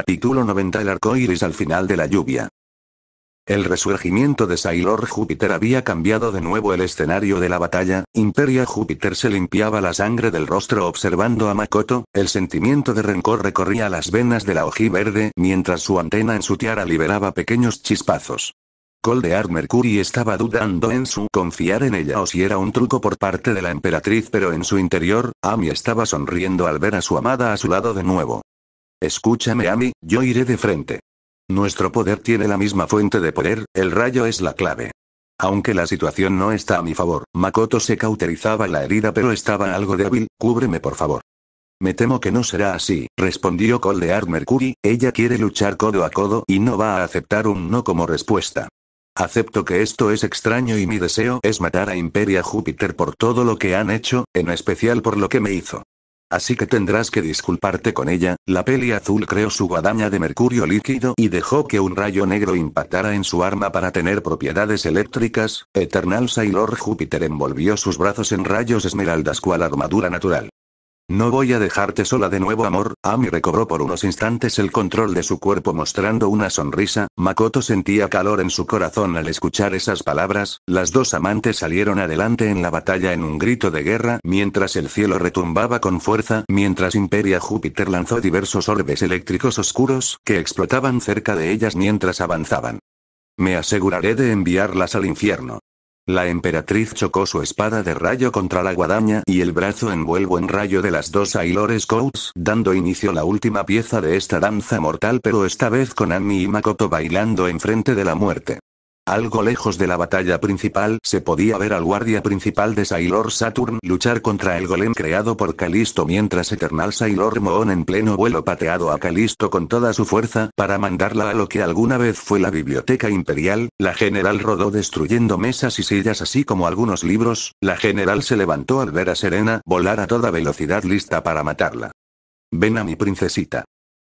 Capítulo 90 El arco iris al final de la lluvia. El resurgimiento de Sailor Júpiter había cambiado de nuevo el escenario de la batalla, Imperia Júpiter se limpiaba la sangre del rostro observando a Makoto, el sentimiento de rencor recorría las venas de la verde mientras su antena en su tiara liberaba pequeños chispazos. Coldear Mercury estaba dudando en su confiar en ella o si era un truco por parte de la emperatriz pero en su interior, Ami estaba sonriendo al ver a su amada a su lado de nuevo. Escúchame, mí, yo iré de frente. Nuestro poder tiene la misma fuente de poder, el rayo es la clave. Aunque la situación no está a mi favor, Makoto se cauterizaba la herida pero estaba algo débil, cúbreme por favor. Me temo que no será así, respondió Coldear Mercury, ella quiere luchar codo a codo y no va a aceptar un no como respuesta. Acepto que esto es extraño y mi deseo es matar a Imperia Júpiter por todo lo que han hecho, en especial por lo que me hizo. Así que tendrás que disculparte con ella, la peli azul creó su guadaña de mercurio líquido y dejó que un rayo negro impactara en su arma para tener propiedades eléctricas, Eternal Sailor Júpiter envolvió sus brazos en rayos esmeraldas cual armadura natural. No voy a dejarte sola de nuevo, amor. Ami recobró por unos instantes el control de su cuerpo mostrando una sonrisa. Makoto sentía calor en su corazón al escuchar esas palabras. Las dos amantes salieron adelante en la batalla en un grito de guerra, mientras el cielo retumbaba con fuerza, mientras Imperia Júpiter lanzó diversos orbes eléctricos oscuros que explotaban cerca de ellas mientras avanzaban. Me aseguraré de enviarlas al infierno. La emperatriz chocó su espada de rayo contra la guadaña y el brazo envuelvo en rayo de las dos Aylores Coats, dando inicio a la última pieza de esta danza mortal pero esta vez con Annie y Makoto bailando enfrente de la muerte. Algo lejos de la batalla principal se podía ver al guardia principal de Sailor Saturn luchar contra el golem creado por Calisto mientras Eternal Sailor Moon en pleno vuelo pateado a Calisto con toda su fuerza para mandarla a lo que alguna vez fue la biblioteca imperial, la general rodó destruyendo mesas y sillas así como algunos libros, la general se levantó al ver a Serena volar a toda velocidad lista para matarla. Ven a mi princesita.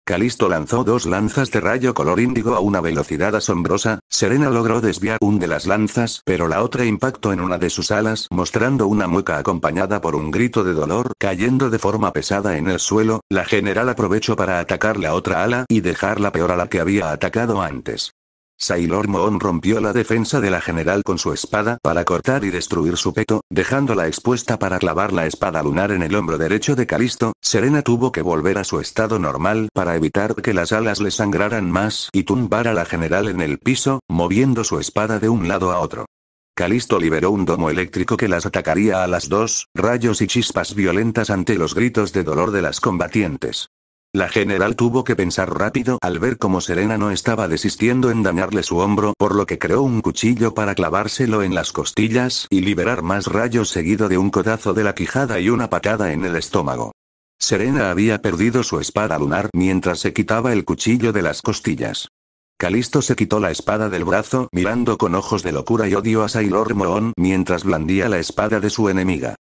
Calisto lanzó dos lanzas de rayo color índigo a una velocidad asombrosa, Serena logró desviar un de las lanzas pero la otra impactó en una de sus alas mostrando una mueca acompañada por un grito de dolor cayendo de forma pesada en el suelo, la general aprovechó para atacar la otra ala y dejarla peor a la que había atacado antes. Sailor Moon rompió la defensa de la general con su espada para cortar y destruir su peto, dejándola expuesta para clavar la espada lunar en el hombro derecho de Calisto, Serena tuvo que volver a su estado normal para evitar que las alas le sangraran más y tumbar a la general en el piso, moviendo su espada de un lado a otro. Calisto liberó un domo eléctrico que las atacaría a las dos, rayos y chispas violentas ante los gritos de dolor de las combatientes. La general tuvo que pensar rápido al ver cómo Serena no estaba desistiendo en dañarle su hombro, por lo que creó un cuchillo para clavárselo en las costillas y liberar más rayos seguido de un codazo de la quijada y una patada en el estómago. Serena había perdido su espada lunar mientras se quitaba el cuchillo de las costillas. Calisto se quitó la espada del brazo mirando con ojos de locura y odio a Sailor Moon mientras blandía la espada de su enemiga.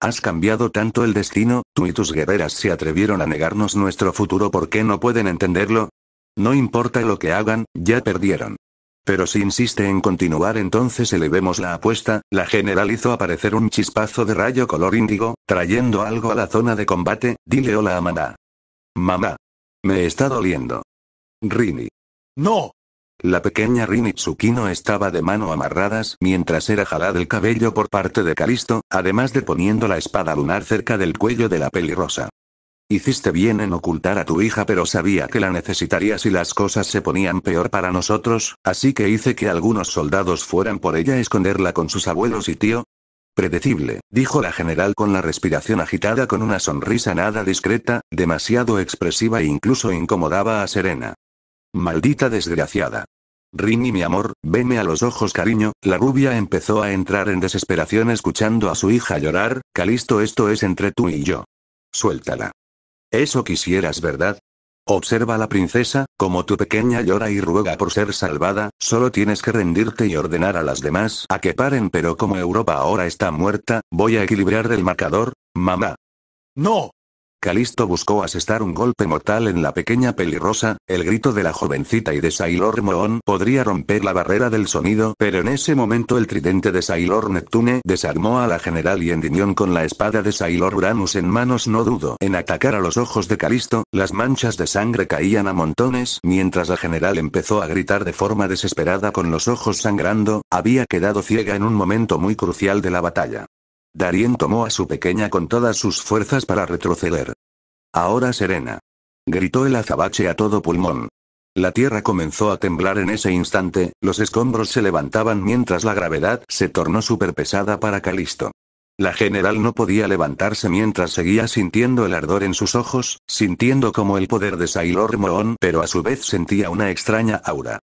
Has cambiado tanto el destino, tú y tus guerreras se atrevieron a negarnos nuestro futuro porque no pueden entenderlo. No importa lo que hagan, ya perdieron. Pero si insiste en continuar entonces elevemos la apuesta, la general hizo aparecer un chispazo de rayo color índigo, trayendo algo a la zona de combate, dile hola a mamá. Mamá. Me está doliendo. Rini. No. La pequeña Rin estaba de mano amarradas mientras era jalada el cabello por parte de Calisto, además de poniendo la espada lunar cerca del cuello de la pelirrosa. Hiciste bien en ocultar a tu hija, pero sabía que la necesitaría si las cosas se ponían peor para nosotros, así que hice que algunos soldados fueran por ella a esconderla con sus abuelos y tío. Predecible, dijo la general con la respiración agitada con una sonrisa nada discreta, demasiado expresiva e incluso incomodaba a Serena. Maldita desgraciada. Rini mi amor, veme a los ojos cariño, la rubia empezó a entrar en desesperación escuchando a su hija llorar, Calisto esto es entre tú y yo. Suéltala. Eso quisieras, ¿verdad? Observa la princesa, como tu pequeña llora y ruega por ser salvada, solo tienes que rendirte y ordenar a las demás a que paren pero como Europa ahora está muerta, voy a equilibrar el marcador, mamá. No, Calisto buscó asestar un golpe mortal en la pequeña pelirrosa, el grito de la jovencita y de Sailor Moon podría romper la barrera del sonido, pero en ese momento el tridente de Sailor Neptune desarmó a la general y Endymion con la espada de Sailor Uranus en manos no dudo en atacar a los ojos de Calisto, las manchas de sangre caían a montones, mientras la general empezó a gritar de forma desesperada con los ojos sangrando, había quedado ciega en un momento muy crucial de la batalla. Darien tomó a su pequeña con todas sus fuerzas para retroceder. Ahora serena. Gritó el azabache a todo pulmón. La tierra comenzó a temblar en ese instante, los escombros se levantaban mientras la gravedad se tornó súper pesada para Calisto. La general no podía levantarse mientras seguía sintiendo el ardor en sus ojos, sintiendo como el poder de Sailor Moon, pero a su vez sentía una extraña aura.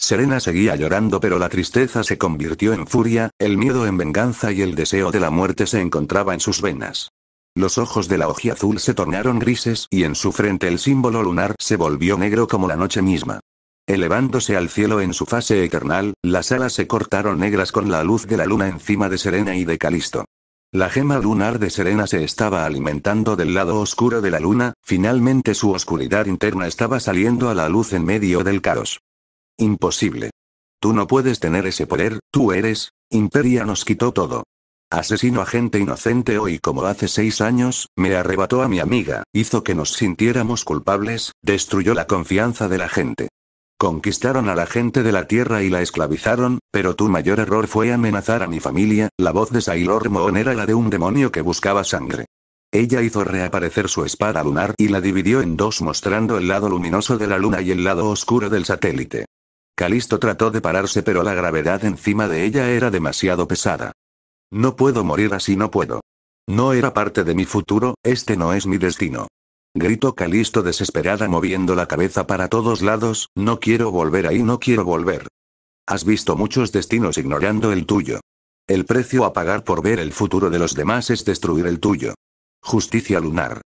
Serena seguía llorando pero la tristeza se convirtió en furia, el miedo en venganza y el deseo de la muerte se encontraba en sus venas. Los ojos de la ojía azul se tornaron grises y en su frente el símbolo lunar se volvió negro como la noche misma. Elevándose al cielo en su fase eternal, las alas se cortaron negras con la luz de la luna encima de Serena y de Calisto. La gema lunar de Serena se estaba alimentando del lado oscuro de la luna, finalmente su oscuridad interna estaba saliendo a la luz en medio del caos. Imposible. Tú no puedes tener ese poder, tú eres, Imperia nos quitó todo. Asesino a gente inocente hoy como hace seis años, me arrebató a mi amiga, hizo que nos sintiéramos culpables, destruyó la confianza de la gente. Conquistaron a la gente de la tierra y la esclavizaron, pero tu mayor error fue amenazar a mi familia. La voz de Sailor Moon era la de un demonio que buscaba sangre. Ella hizo reaparecer su espada lunar y la dividió en dos mostrando el lado luminoso de la luna y el lado oscuro del satélite. Calisto trató de pararse pero la gravedad encima de ella era demasiado pesada. No puedo morir así, no puedo. No era parte de mi futuro, este no es mi destino. Gritó Calisto desesperada moviendo la cabeza para todos lados, no quiero volver ahí, no quiero volver. Has visto muchos destinos ignorando el tuyo. El precio a pagar por ver el futuro de los demás es destruir el tuyo. Justicia lunar.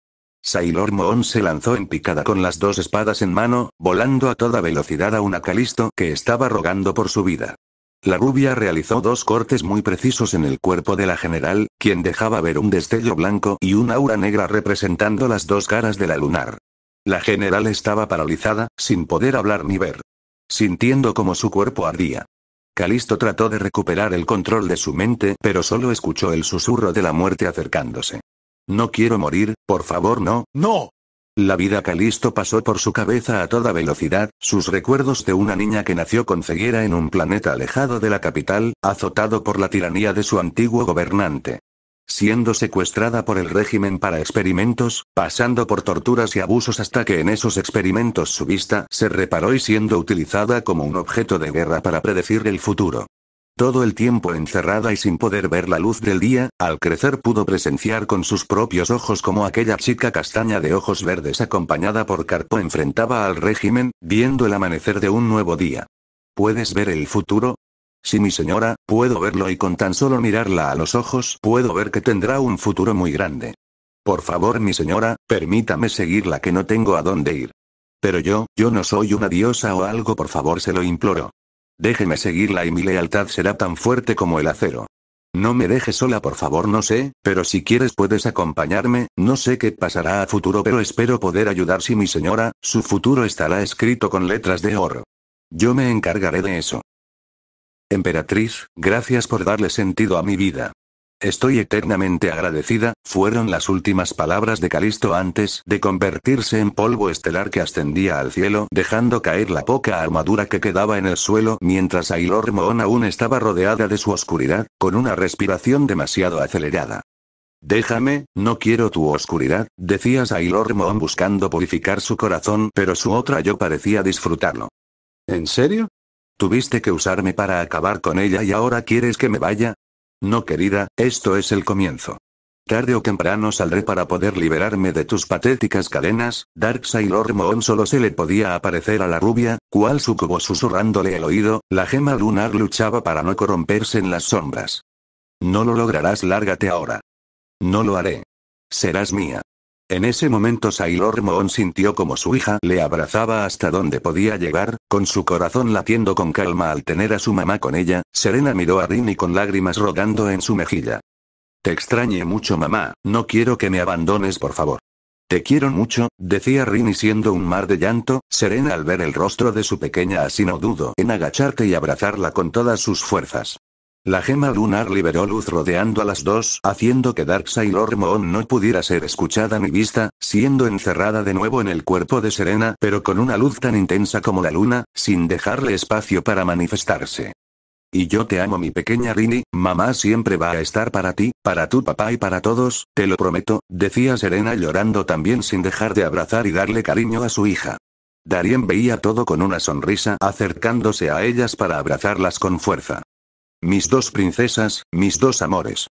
Sailor Moon se lanzó en picada con las dos espadas en mano, volando a toda velocidad a una Calisto que estaba rogando por su vida. La rubia realizó dos cortes muy precisos en el cuerpo de la general, quien dejaba ver un destello blanco y un aura negra representando las dos caras de la lunar. La general estaba paralizada, sin poder hablar ni ver. Sintiendo como su cuerpo ardía. Calisto trató de recuperar el control de su mente, pero solo escuchó el susurro de la muerte acercándose. No quiero morir, por favor no, no. La vida Calisto pasó por su cabeza a toda velocidad, sus recuerdos de una niña que nació con ceguera en un planeta alejado de la capital, azotado por la tiranía de su antiguo gobernante siendo secuestrada por el régimen para experimentos, pasando por torturas y abusos hasta que en esos experimentos su vista se reparó y siendo utilizada como un objeto de guerra para predecir el futuro. Todo el tiempo encerrada y sin poder ver la luz del día, al crecer pudo presenciar con sus propios ojos como aquella chica castaña de ojos verdes acompañada por Carpo enfrentaba al régimen, viendo el amanecer de un nuevo día. ¿Puedes ver el futuro? Sí, mi señora, puedo verlo y con tan solo mirarla a los ojos puedo ver que tendrá un futuro muy grande. Por favor, mi señora, permítame seguirla que no tengo a dónde ir. Pero yo, yo no soy una diosa o algo, por favor, se lo imploro. Déjeme seguirla y mi lealtad será tan fuerte como el acero. No me dejes sola, por favor, no sé, pero si quieres puedes acompañarme, no sé qué pasará a futuro, pero espero poder ayudar si mi señora, su futuro estará escrito con letras de oro. Yo me encargaré de eso. Emperatriz, gracias por darle sentido a mi vida. Estoy eternamente agradecida, fueron las últimas palabras de Calisto antes de convertirse en polvo estelar que ascendía al cielo, dejando caer la poca armadura que quedaba en el suelo mientras Ailor Moon aún estaba rodeada de su oscuridad, con una respiración demasiado acelerada. Déjame, no quiero tu oscuridad, decía Sailor Moon buscando purificar su corazón, pero su otra yo parecía disfrutarlo. ¿En serio? Tuviste que usarme para acabar con ella y ahora quieres que me vaya, no querida, esto es el comienzo. Tarde o temprano saldré para poder liberarme de tus patéticas cadenas, dark Sailor Moon solo se le podía aparecer a la rubia, cual sucubo susurrándole el oído, la gema lunar luchaba para no corromperse en las sombras. No lo lograrás lárgate ahora. No lo haré. Serás mía. En ese momento Sailor Moon sintió como su hija le abrazaba hasta donde podía llegar, con su corazón latiendo con calma al tener a su mamá con ella, Serena miró a Rini con lágrimas rodando en su mejilla. Te extrañe mucho mamá, no quiero que me abandones por favor. Te quiero mucho, decía Rini siendo un mar de llanto, serena al ver el rostro de su pequeña así no dudo en agacharte y abrazarla con todas sus fuerzas. La gema lunar liberó luz rodeando a las dos, haciendo que Darkseid moon no pudiera ser escuchada ni vista, siendo encerrada de nuevo en el cuerpo de Serena, pero con una luz tan intensa como la luna, sin dejarle espacio para manifestarse. Y yo te amo mi pequeña Rini, mamá siempre va a estar para ti, para tu papá y para todos, te lo prometo, decía Serena llorando también sin dejar de abrazar y darle cariño a su hija. Darien veía todo con una sonrisa acercándose a ellas para abrazarlas con fuerza. Mis dos princesas, mis dos amores.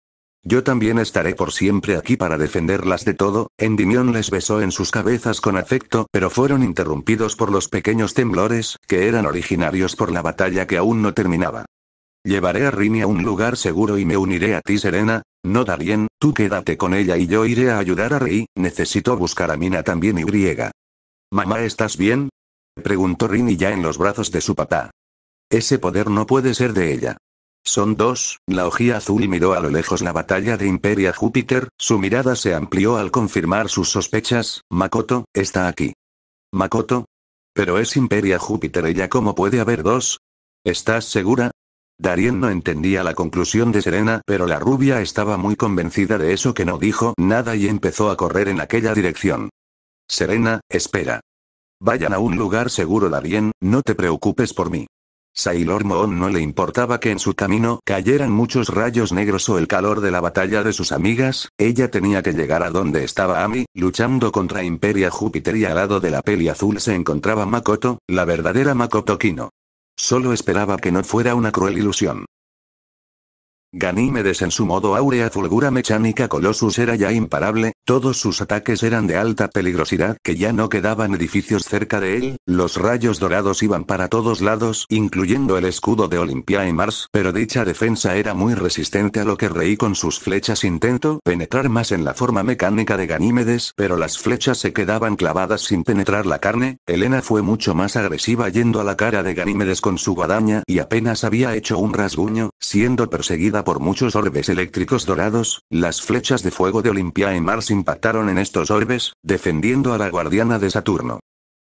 Yo también estaré por siempre aquí para defenderlas de todo, Endimión les besó en sus cabezas con afecto, pero fueron interrumpidos por los pequeños temblores, que eran originarios por la batalla que aún no terminaba. Llevaré a Rini a un lugar seguro y me uniré a ti Serena, no Darien, tú quédate con ella y yo iré a ayudar a Rei, necesito buscar a Mina también y griega. Mamá ¿estás bien? Preguntó Rini ya en los brazos de su papá. Ese poder no puede ser de ella. Son dos, la ojía azul miró a lo lejos la batalla de Imperia Júpiter, su mirada se amplió al confirmar sus sospechas, Makoto, está aquí. Makoto. Pero es Imperia Júpiter ella cómo puede haber dos. ¿Estás segura? Darien no entendía la conclusión de Serena, pero la rubia estaba muy convencida de eso que no dijo nada y empezó a correr en aquella dirección. Serena, espera. Vayan a un lugar seguro Darien, no te preocupes por mí. Sailor Moon no le importaba que en su camino cayeran muchos rayos negros o el calor de la batalla de sus amigas, ella tenía que llegar a donde estaba Ami, luchando contra Imperia Júpiter y al lado de la peli azul se encontraba Makoto, la verdadera Makoto Kino. Solo esperaba que no fuera una cruel ilusión. Ganímedes en su modo áurea fulgura mecánica Colossus era ya imparable, todos sus ataques eran de alta peligrosidad que ya no quedaban edificios cerca de él, los rayos dorados iban para todos lados incluyendo el escudo de Olimpia y Mars, pero dicha defensa era muy resistente a lo que Rey con sus flechas intentó penetrar más en la forma mecánica de Ganímedes, pero las flechas se quedaban clavadas sin penetrar la carne, Elena fue mucho más agresiva yendo a la cara de Ganímedes con su guadaña y apenas había hecho un rasguño, siendo perseguida por muchos orbes eléctricos dorados, las flechas de fuego de Olimpia y Mars impactaron en estos orbes, defendiendo a la guardiana de Saturno.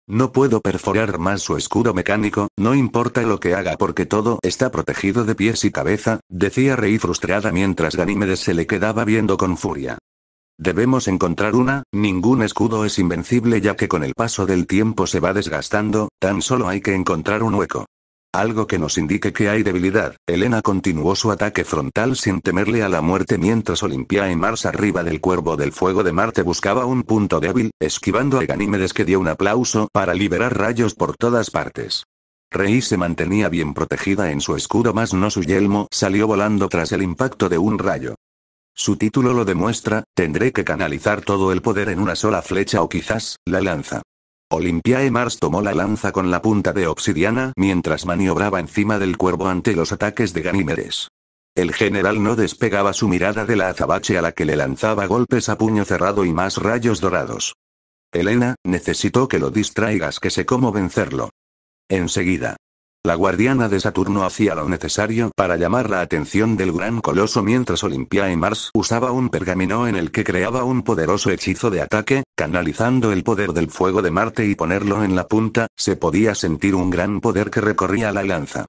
No puedo perforar más su escudo mecánico, no importa lo que haga porque todo está protegido de pies y cabeza, decía Rey frustrada mientras Ganímedes se le quedaba viendo con furia. Debemos encontrar una, ningún escudo es invencible ya que con el paso del tiempo se va desgastando, tan solo hay que encontrar un hueco. Algo que nos indique que hay debilidad. Elena continuó su ataque frontal sin temerle a la muerte mientras Olimpia y Mars arriba del cuervo del fuego de Marte buscaba un punto débil, esquivando a Ganímedes que dio un aplauso para liberar rayos por todas partes. Rey se mantenía bien protegida en su escudo más no su yelmo salió volando tras el impacto de un rayo. Su título lo demuestra, tendré que canalizar todo el poder en una sola flecha o quizás, la lanza. Olimpiae Mars tomó la lanza con la punta de obsidiana mientras maniobraba encima del cuervo ante los ataques de Ganímedes. El general no despegaba su mirada de la azabache a la que le lanzaba golpes a puño cerrado y más rayos dorados. Elena, necesito que lo distraigas que sé cómo vencerlo. Enseguida. La guardiana de Saturno hacía lo necesario para llamar la atención del gran coloso mientras Olimpia y Mars usaba un pergamino en el que creaba un poderoso hechizo de ataque, canalizando el poder del fuego de Marte y ponerlo en la punta, se podía sentir un gran poder que recorría la lanza.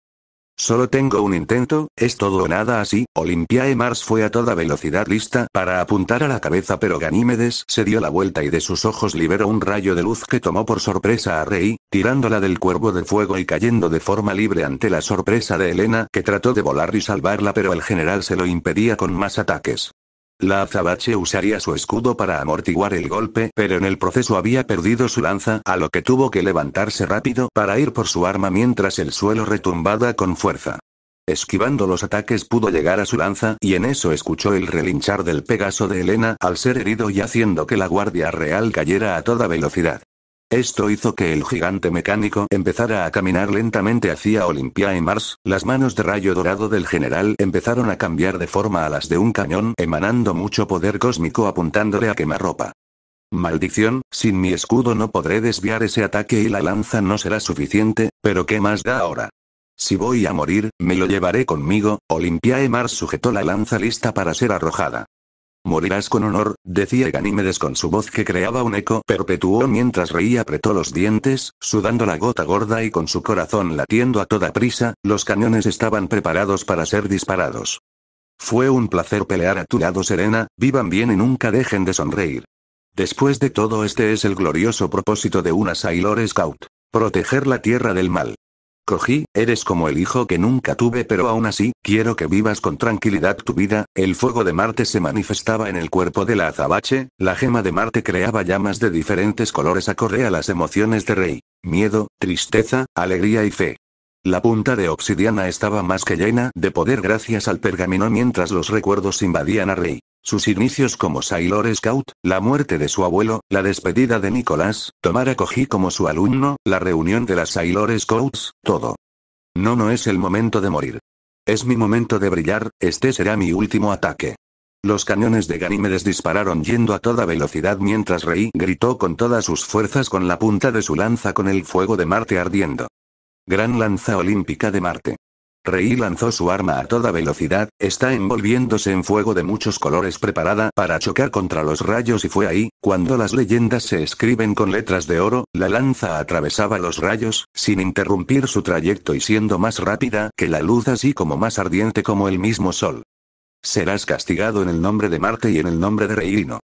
Solo tengo un intento, es todo o nada así, Olimpia Mars fue a toda velocidad lista para apuntar a la cabeza pero Ganímedes se dio la vuelta y de sus ojos liberó un rayo de luz que tomó por sorpresa a Rey, tirándola del cuervo de fuego y cayendo de forma libre ante la sorpresa de Elena que trató de volar y salvarla pero el general se lo impedía con más ataques. La azabache usaría su escudo para amortiguar el golpe, pero en el proceso había perdido su lanza, a lo que tuvo que levantarse rápido para ir por su arma mientras el suelo retumbaba con fuerza. Esquivando los ataques pudo llegar a su lanza, y en eso escuchó el relinchar del Pegaso de Elena al ser herido y haciendo que la Guardia Real cayera a toda velocidad. Esto hizo que el gigante mecánico empezara a caminar lentamente hacia Olimpia y Mars, las manos de rayo dorado del general empezaron a cambiar de forma a las de un cañón emanando mucho poder cósmico apuntándole a quemarropa. Maldición, sin mi escudo no podré desviar ese ataque y la lanza no será suficiente, pero ¿qué más da ahora? Si voy a morir, me lo llevaré conmigo, Olimpia Mars sujetó la lanza lista para ser arrojada. Morirás con honor, decía Ganímedes con su voz que creaba un eco perpetuo mientras reía apretó los dientes, sudando la gota gorda y con su corazón latiendo a toda prisa, los cañones estaban preparados para ser disparados. Fue un placer pelear a tu lado Serena, vivan bien y nunca dejen de sonreír. Después de todo este es el glorioso propósito de una Sailor Scout. Proteger la tierra del mal cogí, eres como el hijo que nunca tuve pero aún así, quiero que vivas con tranquilidad tu vida, el fuego de Marte se manifestaba en el cuerpo de la azabache, la gema de Marte creaba llamas de diferentes colores a correa las emociones de Rey. Miedo, tristeza, alegría y fe. La punta de obsidiana estaba más que llena de poder gracias al pergamino mientras los recuerdos invadían a Rey. Sus inicios como Sailor Scout, la muerte de su abuelo, la despedida de Nicolás, tomar a como su alumno, la reunión de las Sailor Scouts, todo. No, no es el momento de morir. Es mi momento de brillar, este será mi último ataque. Los cañones de Ganímedes dispararon yendo a toda velocidad mientras Rey gritó con todas sus fuerzas con la punta de su lanza con el fuego de Marte ardiendo. Gran lanza olímpica de Marte. Rei lanzó su arma a toda velocidad, está envolviéndose en fuego de muchos colores preparada para chocar contra los rayos y fue ahí, cuando las leyendas se escriben con letras de oro, la lanza atravesaba los rayos, sin interrumpir su trayecto y siendo más rápida que la luz así como más ardiente como el mismo sol. Serás castigado en el nombre de Marte y en el nombre de Reino.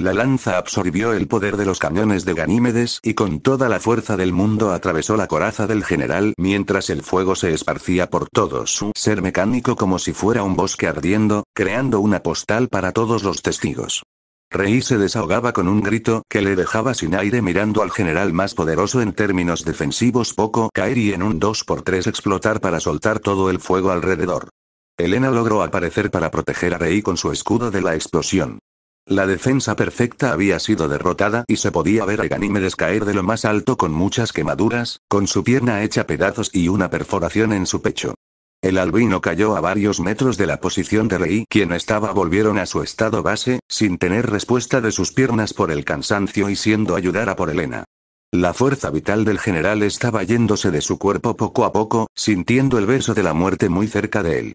La lanza absorbió el poder de los cañones de Ganímedes y con toda la fuerza del mundo atravesó la coraza del general mientras el fuego se esparcía por todo su ser mecánico como si fuera un bosque ardiendo, creando una postal para todos los testigos. Rey se desahogaba con un grito que le dejaba sin aire mirando al general más poderoso en términos defensivos poco caer y en un 2x3 explotar para soltar todo el fuego alrededor. Elena logró aparecer para proteger a Rey con su escudo de la explosión. La defensa perfecta había sido derrotada y se podía ver a Ganímedes caer de lo más alto con muchas quemaduras, con su pierna hecha pedazos y una perforación en su pecho. El albino cayó a varios metros de la posición de Rey, quien estaba volvieron a su estado base, sin tener respuesta de sus piernas por el cansancio y siendo ayudada por Elena. La fuerza vital del general estaba yéndose de su cuerpo poco a poco, sintiendo el beso de la muerte muy cerca de él.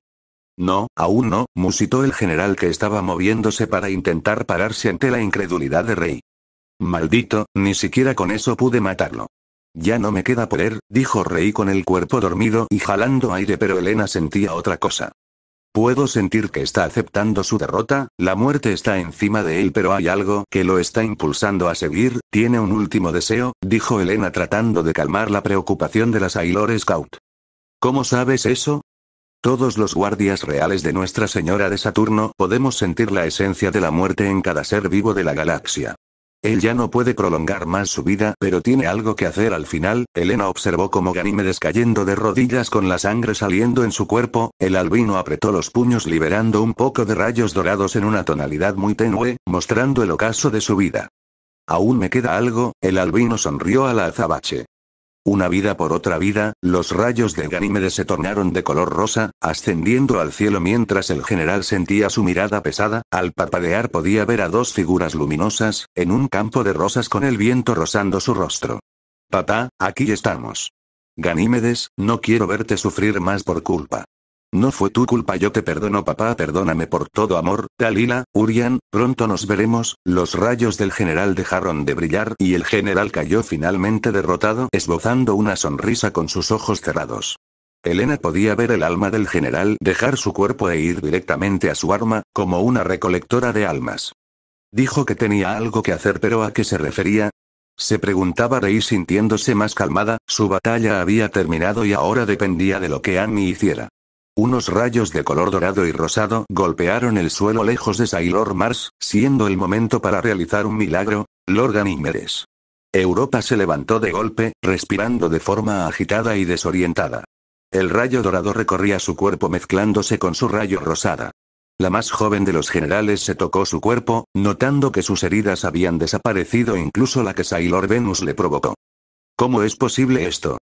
No, aún no, musitó el general que estaba moviéndose para intentar pararse ante la incredulidad de Rey. Maldito, ni siquiera con eso pude matarlo. Ya no me queda poder, dijo Rey con el cuerpo dormido y jalando aire, pero Elena sentía otra cosa. Puedo sentir que está aceptando su derrota, la muerte está encima de él, pero hay algo que lo está impulsando a seguir, tiene un último deseo, dijo Elena tratando de calmar la preocupación de la Sailor Scout. ¿Cómo sabes eso? Todos los guardias reales de Nuestra Señora de Saturno podemos sentir la esencia de la muerte en cada ser vivo de la galaxia. Él ya no puede prolongar más su vida, pero tiene algo que hacer al final. Elena observó como Ganymedes cayendo de rodillas con la sangre saliendo en su cuerpo, el albino apretó los puños liberando un poco de rayos dorados en una tonalidad muy tenue, mostrando el ocaso de su vida. Aún me queda algo, el albino sonrió a la azabache. Una vida por otra vida, los rayos de Ganímedes se tornaron de color rosa, ascendiendo al cielo mientras el general sentía su mirada pesada, al parpadear podía ver a dos figuras luminosas, en un campo de rosas con el viento rosando su rostro. Papá, aquí estamos. Ganímedes, no quiero verte sufrir más por culpa. No fue tu culpa, yo te perdono, papá, perdóname por todo amor, Dalila, Urian, pronto nos veremos. Los rayos del general dejaron de brillar y el general cayó finalmente derrotado, esbozando una sonrisa con sus ojos cerrados. Elena podía ver el alma del general dejar su cuerpo e ir directamente a su arma, como una recolectora de almas. Dijo que tenía algo que hacer, pero ¿a qué se refería? Se preguntaba Rey sintiéndose más calmada, su batalla había terminado y ahora dependía de lo que Annie hiciera. Unos rayos de color dorado y rosado golpearon el suelo lejos de Sailor Mars, siendo el momento para realizar un milagro, Lord Meres. Europa se levantó de golpe, respirando de forma agitada y desorientada. El rayo dorado recorría su cuerpo mezclándose con su rayo rosada. La más joven de los generales se tocó su cuerpo, notando que sus heridas habían desaparecido incluso la que Sailor Venus le provocó. ¿Cómo es posible esto?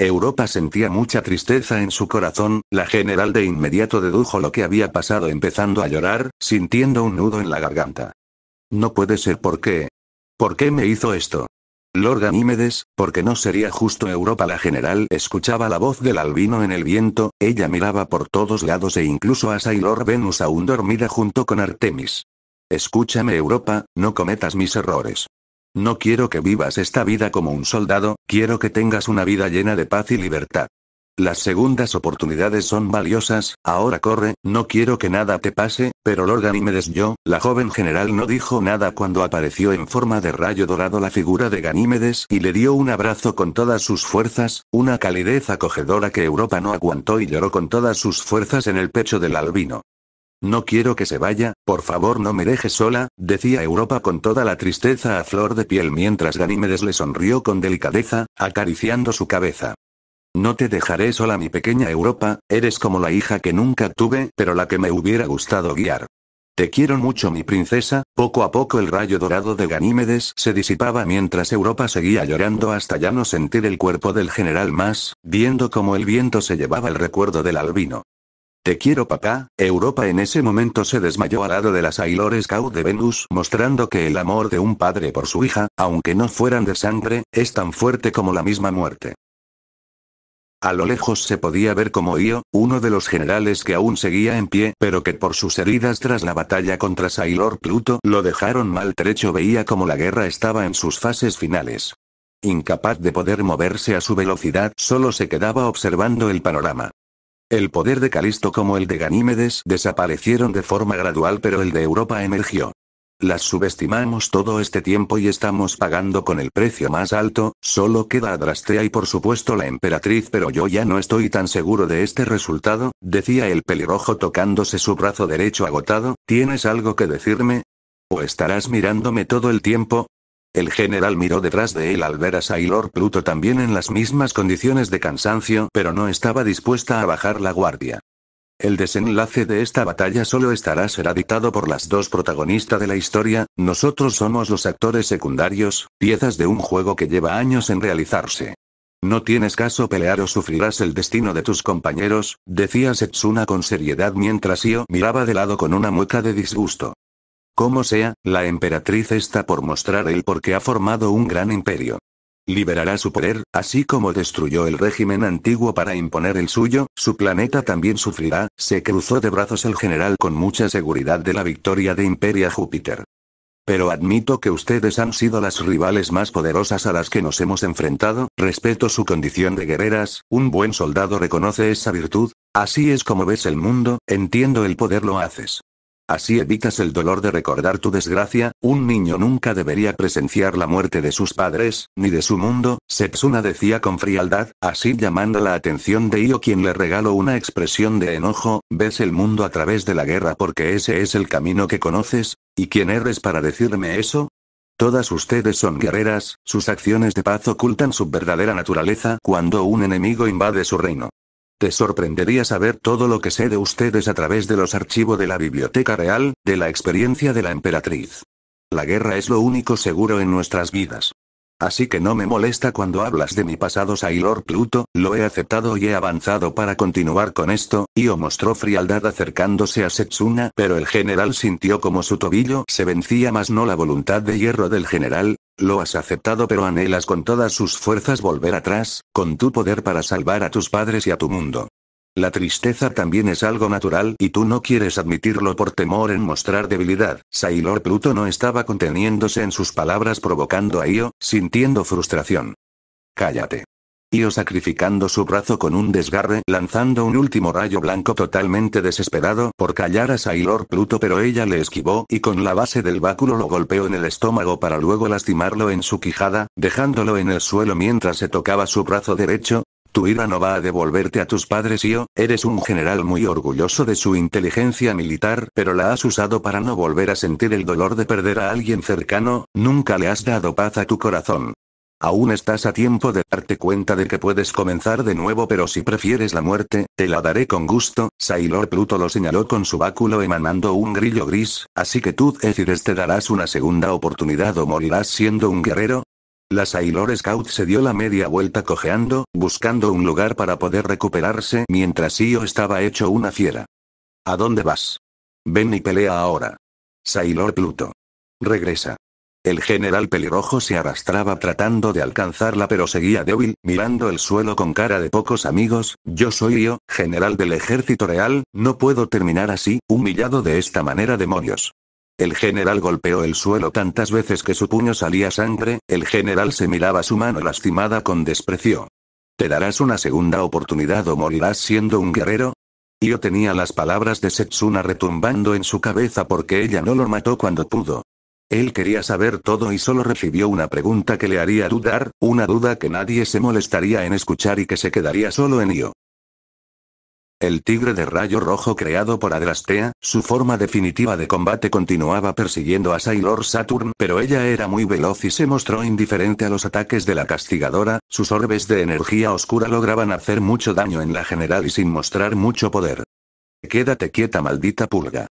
Europa sentía mucha tristeza en su corazón, la general de inmediato dedujo lo que había pasado empezando a llorar, sintiendo un nudo en la garganta. No puede ser por qué. ¿Por qué me hizo esto? Lord Ganímedes, porque no sería justo Europa la general escuchaba la voz del albino en el viento, ella miraba por todos lados e incluso a Sailor Venus aún dormida junto con Artemis. Escúchame Europa, no cometas mis errores. No quiero que vivas esta vida como un soldado, quiero que tengas una vida llena de paz y libertad. Las segundas oportunidades son valiosas, ahora corre, no quiero que nada te pase, pero Lord y yo, la joven general no dijo nada cuando apareció en forma de rayo dorado la figura de Ganímedes y le dio un abrazo con todas sus fuerzas, una calidez acogedora que Europa no aguantó y lloró con todas sus fuerzas en el pecho del albino. No quiero que se vaya, por favor no me dejes sola, decía Europa con toda la tristeza a flor de piel mientras Ganímedes le sonrió con delicadeza, acariciando su cabeza. No te dejaré sola mi pequeña Europa, eres como la hija que nunca tuve, pero la que me hubiera gustado guiar. Te quiero mucho mi princesa, poco a poco el rayo dorado de Ganímedes se disipaba mientras Europa seguía llorando hasta ya no sentir el cuerpo del general más, viendo cómo el viento se llevaba el recuerdo del albino. Te quiero papá, Europa en ese momento se desmayó al lado de las Sailor Scout de Venus mostrando que el amor de un padre por su hija, aunque no fueran de sangre, es tan fuerte como la misma muerte. A lo lejos se podía ver como Io, uno de los generales que aún seguía en pie, pero que por sus heridas tras la batalla contra Sailor Pluto lo dejaron maltrecho, veía como la guerra estaba en sus fases finales. Incapaz de poder moverse a su velocidad, solo se quedaba observando el panorama. El poder de Calisto como el de Ganímedes desaparecieron de forma gradual pero el de Europa emergió. Las subestimamos todo este tiempo y estamos pagando con el precio más alto, solo queda Adrastea y por supuesto la emperatriz pero yo ya no estoy tan seguro de este resultado, decía el pelirrojo tocándose su brazo derecho agotado, ¿tienes algo que decirme? ¿O estarás mirándome todo el tiempo? El general miró detrás de él al ver a Sailor Pluto también en las mismas condiciones de cansancio, pero no estaba dispuesta a bajar la guardia. El desenlace de esta batalla solo estará será dictado por las dos protagonistas de la historia, nosotros somos los actores secundarios, piezas de un juego que lleva años en realizarse. No tienes caso pelear o sufrirás el destino de tus compañeros, decía Setsuna con seriedad mientras Io miraba de lado con una mueca de disgusto. Como sea, la emperatriz está por mostrar el por qué ha formado un gran imperio. Liberará su poder, así como destruyó el régimen antiguo para imponer el suyo, su planeta también sufrirá, se cruzó de brazos el general con mucha seguridad de la victoria de Imperia Júpiter. Pero admito que ustedes han sido las rivales más poderosas a las que nos hemos enfrentado, respeto su condición de guerreras, un buen soldado reconoce esa virtud, así es como ves el mundo, entiendo el poder lo haces. Así evitas el dolor de recordar tu desgracia, un niño nunca debería presenciar la muerte de sus padres, ni de su mundo, Setsuna decía con frialdad, así llamando la atención de Io quien le regaló una expresión de enojo, ves el mundo a través de la guerra porque ese es el camino que conoces, ¿y quién eres para decirme eso? Todas ustedes son guerreras, sus acciones de paz ocultan su verdadera naturaleza cuando un enemigo invade su reino. Te sorprendería saber todo lo que sé de ustedes a través de los archivos de la Biblioteca Real, de la experiencia de la emperatriz. La guerra es lo único seguro en nuestras vidas. Así que no me molesta cuando hablas de mi pasado Sailor Pluto, lo he aceptado y he avanzado para continuar con esto, Io mostró frialdad acercándose a Setsuna pero el general sintió como su tobillo se vencía más no la voluntad de hierro del general, lo has aceptado pero anhelas con todas sus fuerzas volver atrás, con tu poder para salvar a tus padres y a tu mundo. La tristeza también es algo natural y tú no quieres admitirlo por temor en mostrar debilidad. Sailor Pluto no estaba conteniéndose en sus palabras provocando a Io, sintiendo frustración. Cállate. Io sacrificando su brazo con un desgarre, lanzando un último rayo blanco totalmente desesperado por callar a Sailor Pluto pero ella le esquivó y con la base del báculo lo golpeó en el estómago para luego lastimarlo en su quijada, dejándolo en el suelo mientras se tocaba su brazo derecho, tu ira no va a devolverte a tus padres, y yo, eres un general muy orgulloso de su inteligencia militar, pero la has usado para no volver a sentir el dolor de perder a alguien cercano, nunca le has dado paz a tu corazón. Aún estás a tiempo de darte cuenta de que puedes comenzar de nuevo, pero si prefieres la muerte, te la daré con gusto. Sailor Pluto lo señaló con su báculo emanando un grillo gris, así que tú decides te darás una segunda oportunidad o morirás siendo un guerrero, la Sailor Scout se dio la media vuelta cojeando, buscando un lugar para poder recuperarse mientras Io estaba hecho una fiera. ¿A dónde vas? Ven y pelea ahora. Sailor Pluto. Regresa. El general pelirrojo se arrastraba tratando de alcanzarla pero seguía débil, mirando el suelo con cara de pocos amigos, yo soy yo, general del ejército real, no puedo terminar así, humillado de esta manera demonios. El general golpeó el suelo tantas veces que su puño salía sangre, el general se miraba su mano lastimada con desprecio. ¿Te darás una segunda oportunidad o morirás siendo un guerrero? Yo tenía las palabras de Setsuna retumbando en su cabeza porque ella no lo mató cuando pudo. Él quería saber todo y solo recibió una pregunta que le haría dudar, una duda que nadie se molestaría en escuchar y que se quedaría solo en Io. El tigre de rayo rojo creado por Adrastea, su forma definitiva de combate continuaba persiguiendo a Sailor Saturn, pero ella era muy veloz y se mostró indiferente a los ataques de la castigadora, sus orbes de energía oscura lograban hacer mucho daño en la general y sin mostrar mucho poder. Quédate quieta maldita pulga.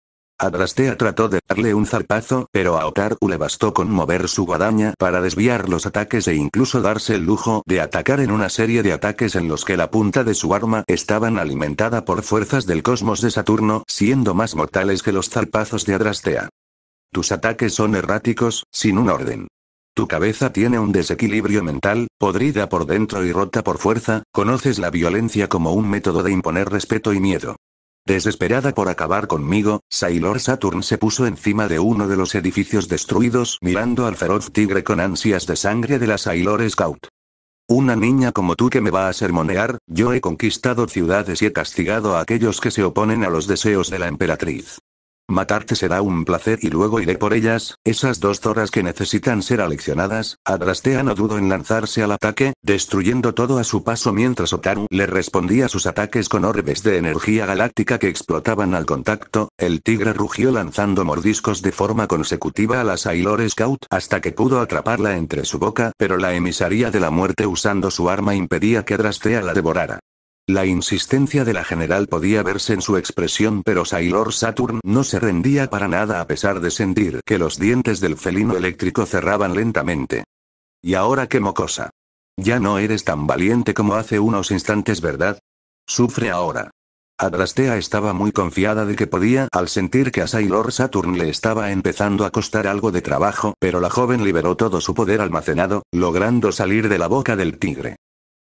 Adrastea trató de darle un zarpazo, pero a Otaru le bastó con mover su guadaña para desviar los ataques e incluso darse el lujo de atacar en una serie de ataques en los que la punta de su arma estaban alimentada por fuerzas del cosmos de Saturno, siendo más mortales que los zarpazos de Adrastea. Tus ataques son erráticos, sin un orden. Tu cabeza tiene un desequilibrio mental, podrida por dentro y rota por fuerza, conoces la violencia como un método de imponer respeto y miedo. Desesperada por acabar conmigo, Sailor Saturn se puso encima de uno de los edificios destruidos mirando al feroz tigre con ansias de sangre de la Sailor Scout. Una niña como tú que me va a sermonear, yo he conquistado ciudades y he castigado a aquellos que se oponen a los deseos de la emperatriz. Matarte será un placer y luego iré por ellas, esas dos zoras que necesitan ser aleccionadas, Adrastea no dudo en lanzarse al ataque, destruyendo todo a su paso mientras Otaru le respondía a sus ataques con orbes de energía galáctica que explotaban al contacto, el tigre rugió lanzando mordiscos de forma consecutiva a la Sailor Scout hasta que pudo atraparla entre su boca pero la emisaría de la muerte usando su arma impedía que Adrastea la devorara. La insistencia de la general podía verse en su expresión, pero Sailor Saturn no se rendía para nada a pesar de sentir que los dientes del felino eléctrico cerraban lentamente. Y ahora qué mocosa. Ya no eres tan valiente como hace unos instantes, ¿verdad? Sufre ahora. Adrastea estaba muy confiada de que podía, al sentir que a Sailor Saturn le estaba empezando a costar algo de trabajo, pero la joven liberó todo su poder almacenado, logrando salir de la boca del tigre.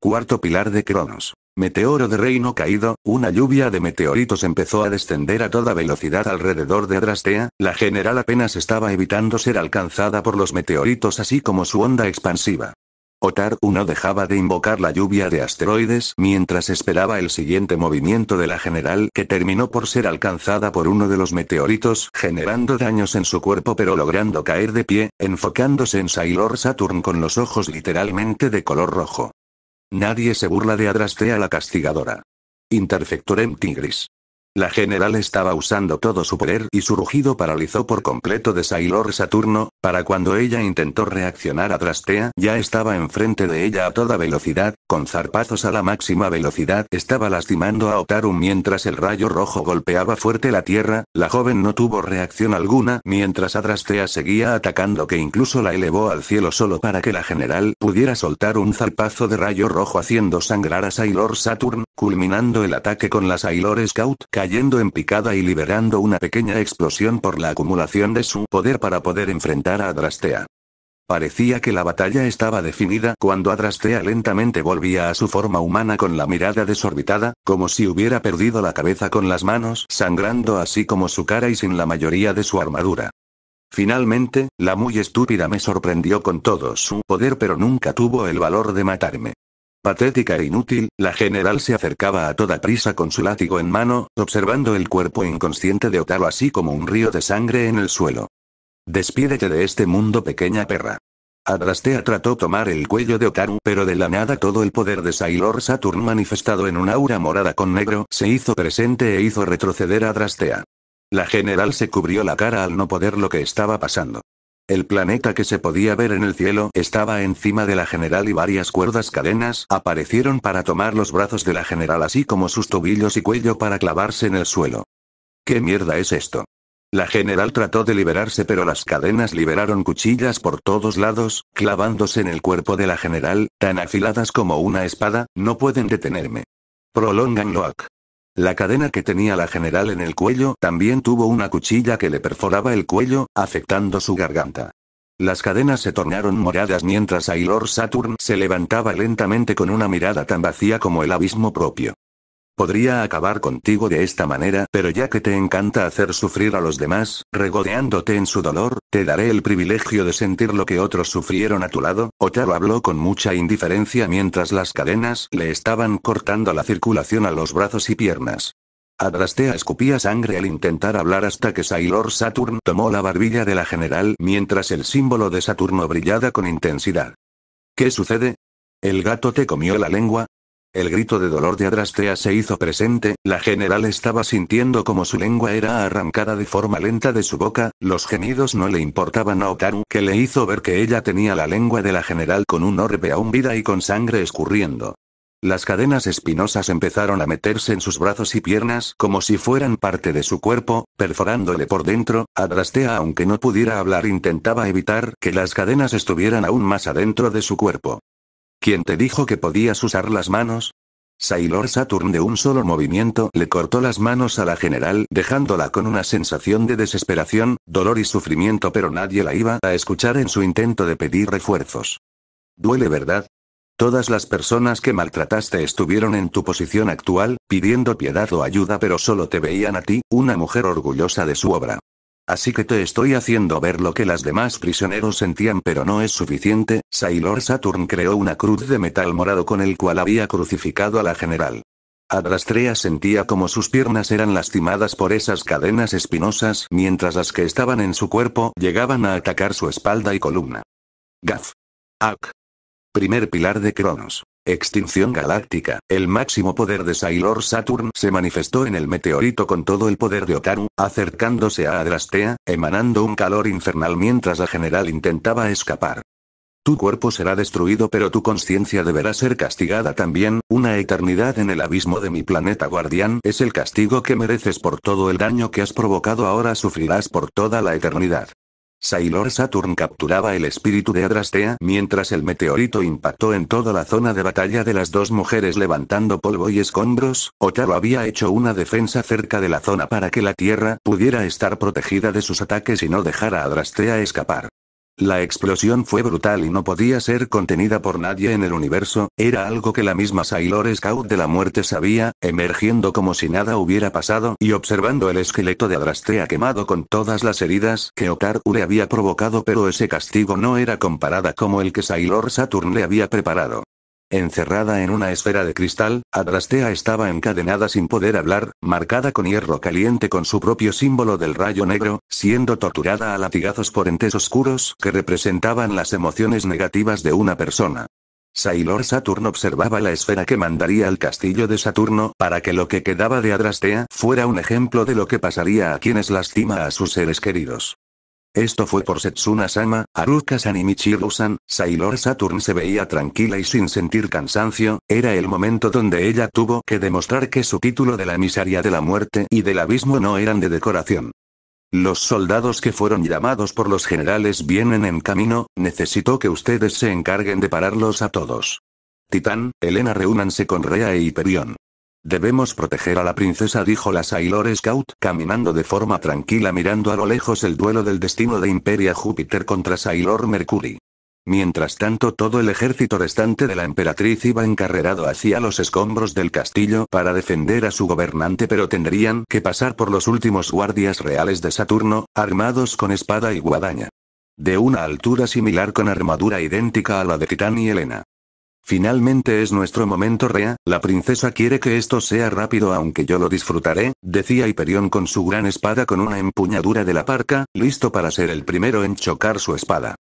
Cuarto pilar de Cronos. Meteoro de reino caído, una lluvia de meteoritos empezó a descender a toda velocidad alrededor de Drastea, la general apenas estaba evitando ser alcanzada por los meteoritos así como su onda expansiva. Otar no dejaba de invocar la lluvia de asteroides mientras esperaba el siguiente movimiento de la general que terminó por ser alcanzada por uno de los meteoritos generando daños en su cuerpo pero logrando caer de pie, enfocándose en Sailor Saturn con los ojos literalmente de color rojo. Nadie se burla de Adrastea la castigadora. Interfectorem tigris. La general estaba usando todo su poder y su rugido paralizó por completo de Sailor Saturno, para cuando ella intentó reaccionar a Drastea ya estaba enfrente de ella a toda velocidad, con zarpazos a la máxima velocidad estaba lastimando a Otaru mientras el rayo rojo golpeaba fuerte la tierra, la joven no tuvo reacción alguna mientras a Drastea seguía atacando que incluso la elevó al cielo solo para que la general pudiera soltar un zarpazo de rayo rojo haciendo sangrar a Sailor Saturn, culminando el ataque con la Sailor Scout yendo en picada y liberando una pequeña explosión por la acumulación de su poder para poder enfrentar a Adrastea. Parecía que la batalla estaba definida cuando Adrastea lentamente volvía a su forma humana con la mirada desorbitada, como si hubiera perdido la cabeza con las manos sangrando así como su cara y sin la mayoría de su armadura. Finalmente, la muy estúpida me sorprendió con todo su poder pero nunca tuvo el valor de matarme. Patética e inútil, la general se acercaba a toda prisa con su látigo en mano, observando el cuerpo inconsciente de Otaro así como un río de sangre en el suelo. Despídete de este mundo pequeña perra. Adrastea trató tomar el cuello de Otaru, pero de la nada todo el poder de Sailor Saturn manifestado en un aura morada con negro se hizo presente e hizo retroceder a Adrastea. La general se cubrió la cara al no poder lo que estaba pasando. El planeta que se podía ver en el cielo estaba encima de la general y varias cuerdas cadenas aparecieron para tomar los brazos de la general así como sus tobillos y cuello para clavarse en el suelo. ¿Qué mierda es esto? La general trató de liberarse pero las cadenas liberaron cuchillas por todos lados, clavándose en el cuerpo de la general, tan afiladas como una espada, no pueden detenerme. Prolongan Loak. La cadena que tenía la general en el cuello también tuvo una cuchilla que le perforaba el cuello, afectando su garganta. Las cadenas se tornaron moradas mientras Ailor Saturn se levantaba lentamente con una mirada tan vacía como el abismo propio. Podría acabar contigo de esta manera, pero ya que te encanta hacer sufrir a los demás, regodeándote en su dolor, te daré el privilegio de sentir lo que otros sufrieron a tu lado. Otaro habló con mucha indiferencia mientras las cadenas le estaban cortando la circulación a los brazos y piernas. Adrastea escupía sangre al intentar hablar hasta que Sailor Saturn tomó la barbilla de la general mientras el símbolo de Saturno brillaba con intensidad. ¿Qué sucede? ¿El gato te comió la lengua? El grito de dolor de Adrastea se hizo presente, la general estaba sintiendo como su lengua era arrancada de forma lenta de su boca, los gemidos no le importaban a Otaru que le hizo ver que ella tenía la lengua de la general con un orbe aún vida y con sangre escurriendo. Las cadenas espinosas empezaron a meterse en sus brazos y piernas como si fueran parte de su cuerpo, perforándole por dentro, Adrastea aunque no pudiera hablar intentaba evitar que las cadenas estuvieran aún más adentro de su cuerpo. ¿Quién te dijo que podías usar las manos? Sailor Saturn de un solo movimiento le cortó las manos a la general, dejándola con una sensación de desesperación, dolor y sufrimiento, pero nadie la iba a escuchar en su intento de pedir refuerzos. Duele, ¿verdad? Todas las personas que maltrataste estuvieron en tu posición actual, pidiendo piedad o ayuda, pero solo te veían a ti, una mujer orgullosa de su obra. Así que te estoy haciendo ver lo que las demás prisioneros sentían pero no es suficiente, Sailor Saturn creó una cruz de metal morado con el cual había crucificado a la general. Adrastrea sentía como sus piernas eran lastimadas por esas cadenas espinosas mientras las que estaban en su cuerpo llegaban a atacar su espalda y columna. Gaf. Ak. Primer pilar de Cronos. Extinción galáctica. El máximo poder de Sailor Saturn se manifestó en el meteorito con todo el poder de Otaru, acercándose a Adrastea, emanando un calor infernal mientras la general intentaba escapar. Tu cuerpo será destruido pero tu conciencia deberá ser castigada también, una eternidad en el abismo de mi planeta guardián es el castigo que mereces por todo el daño que has provocado ahora sufrirás por toda la eternidad. Sailor Saturn capturaba el espíritu de Adrastea mientras el meteorito impactó en toda la zona de batalla de las dos mujeres levantando polvo y escombros, Otaro había hecho una defensa cerca de la zona para que la Tierra pudiera estar protegida de sus ataques y no dejar a Adrastea escapar. La explosión fue brutal y no podía ser contenida por nadie en el universo, era algo que la misma Sailor Scout de la muerte sabía, emergiendo como si nada hubiera pasado y observando el esqueleto de Adrastea quemado con todas las heridas que Ocaru le había provocado pero ese castigo no era comparada como el que Sailor Saturn le había preparado. Encerrada en una esfera de cristal, Adrastea estaba encadenada sin poder hablar, marcada con hierro caliente con su propio símbolo del rayo negro, siendo torturada a latigazos por entes oscuros que representaban las emociones negativas de una persona. Sailor Saturn observaba la esfera que mandaría al castillo de Saturno para que lo que quedaba de Adrastea fuera un ejemplo de lo que pasaría a quienes lastima a sus seres queridos. Esto fue por Setsuna-sama, Haruka-san y Michiru-san, Sailor Saturn se veía tranquila y sin sentir cansancio, era el momento donde ella tuvo que demostrar que su título de la emisaria de la muerte y del abismo no eran de decoración. Los soldados que fueron llamados por los generales vienen en camino, necesito que ustedes se encarguen de pararlos a todos. Titán, Elena reúnanse con Rea e Hiperión. Debemos proteger a la princesa, dijo la Sailor Scout, caminando de forma tranquila mirando a lo lejos el duelo del destino de Imperia Júpiter contra Sailor Mercury. Mientras tanto todo el ejército restante de la emperatriz iba encarrerado hacia los escombros del castillo para defender a su gobernante pero tendrían que pasar por los últimos guardias reales de Saturno, armados con espada y guadaña. De una altura similar con armadura idéntica a la de Titán y Elena. Finalmente es nuestro momento Rea, la princesa quiere que esto sea rápido aunque yo lo disfrutaré, decía Hyperion con su gran espada con una empuñadura de la parca, listo para ser el primero en chocar su espada.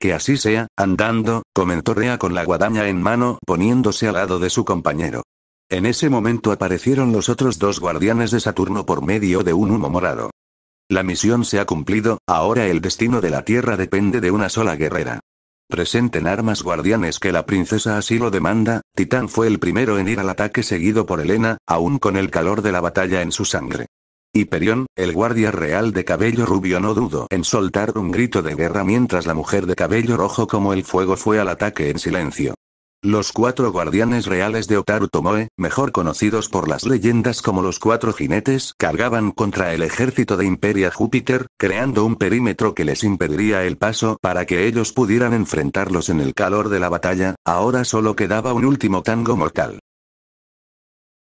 Que así sea, andando, comentó Rea con la guadaña en mano, poniéndose al lado de su compañero. En ese momento aparecieron los otros dos guardianes de Saturno por medio de un humo morado. La misión se ha cumplido, ahora el destino de la Tierra depende de una sola guerrera. Presenten armas guardianes que la princesa así lo demanda, Titán fue el primero en ir al ataque seguido por Elena, aún con el calor de la batalla en su sangre. Hiperión, el guardia real de cabello rubio no dudó en soltar un grito de guerra mientras la mujer de cabello rojo como el fuego fue al ataque en silencio. Los cuatro guardianes reales de Otaru Tomoe, mejor conocidos por las leyendas como los cuatro jinetes, cargaban contra el ejército de Imperia Júpiter, creando un perímetro que les impediría el paso para que ellos pudieran enfrentarlos en el calor de la batalla, ahora solo quedaba un último tango mortal.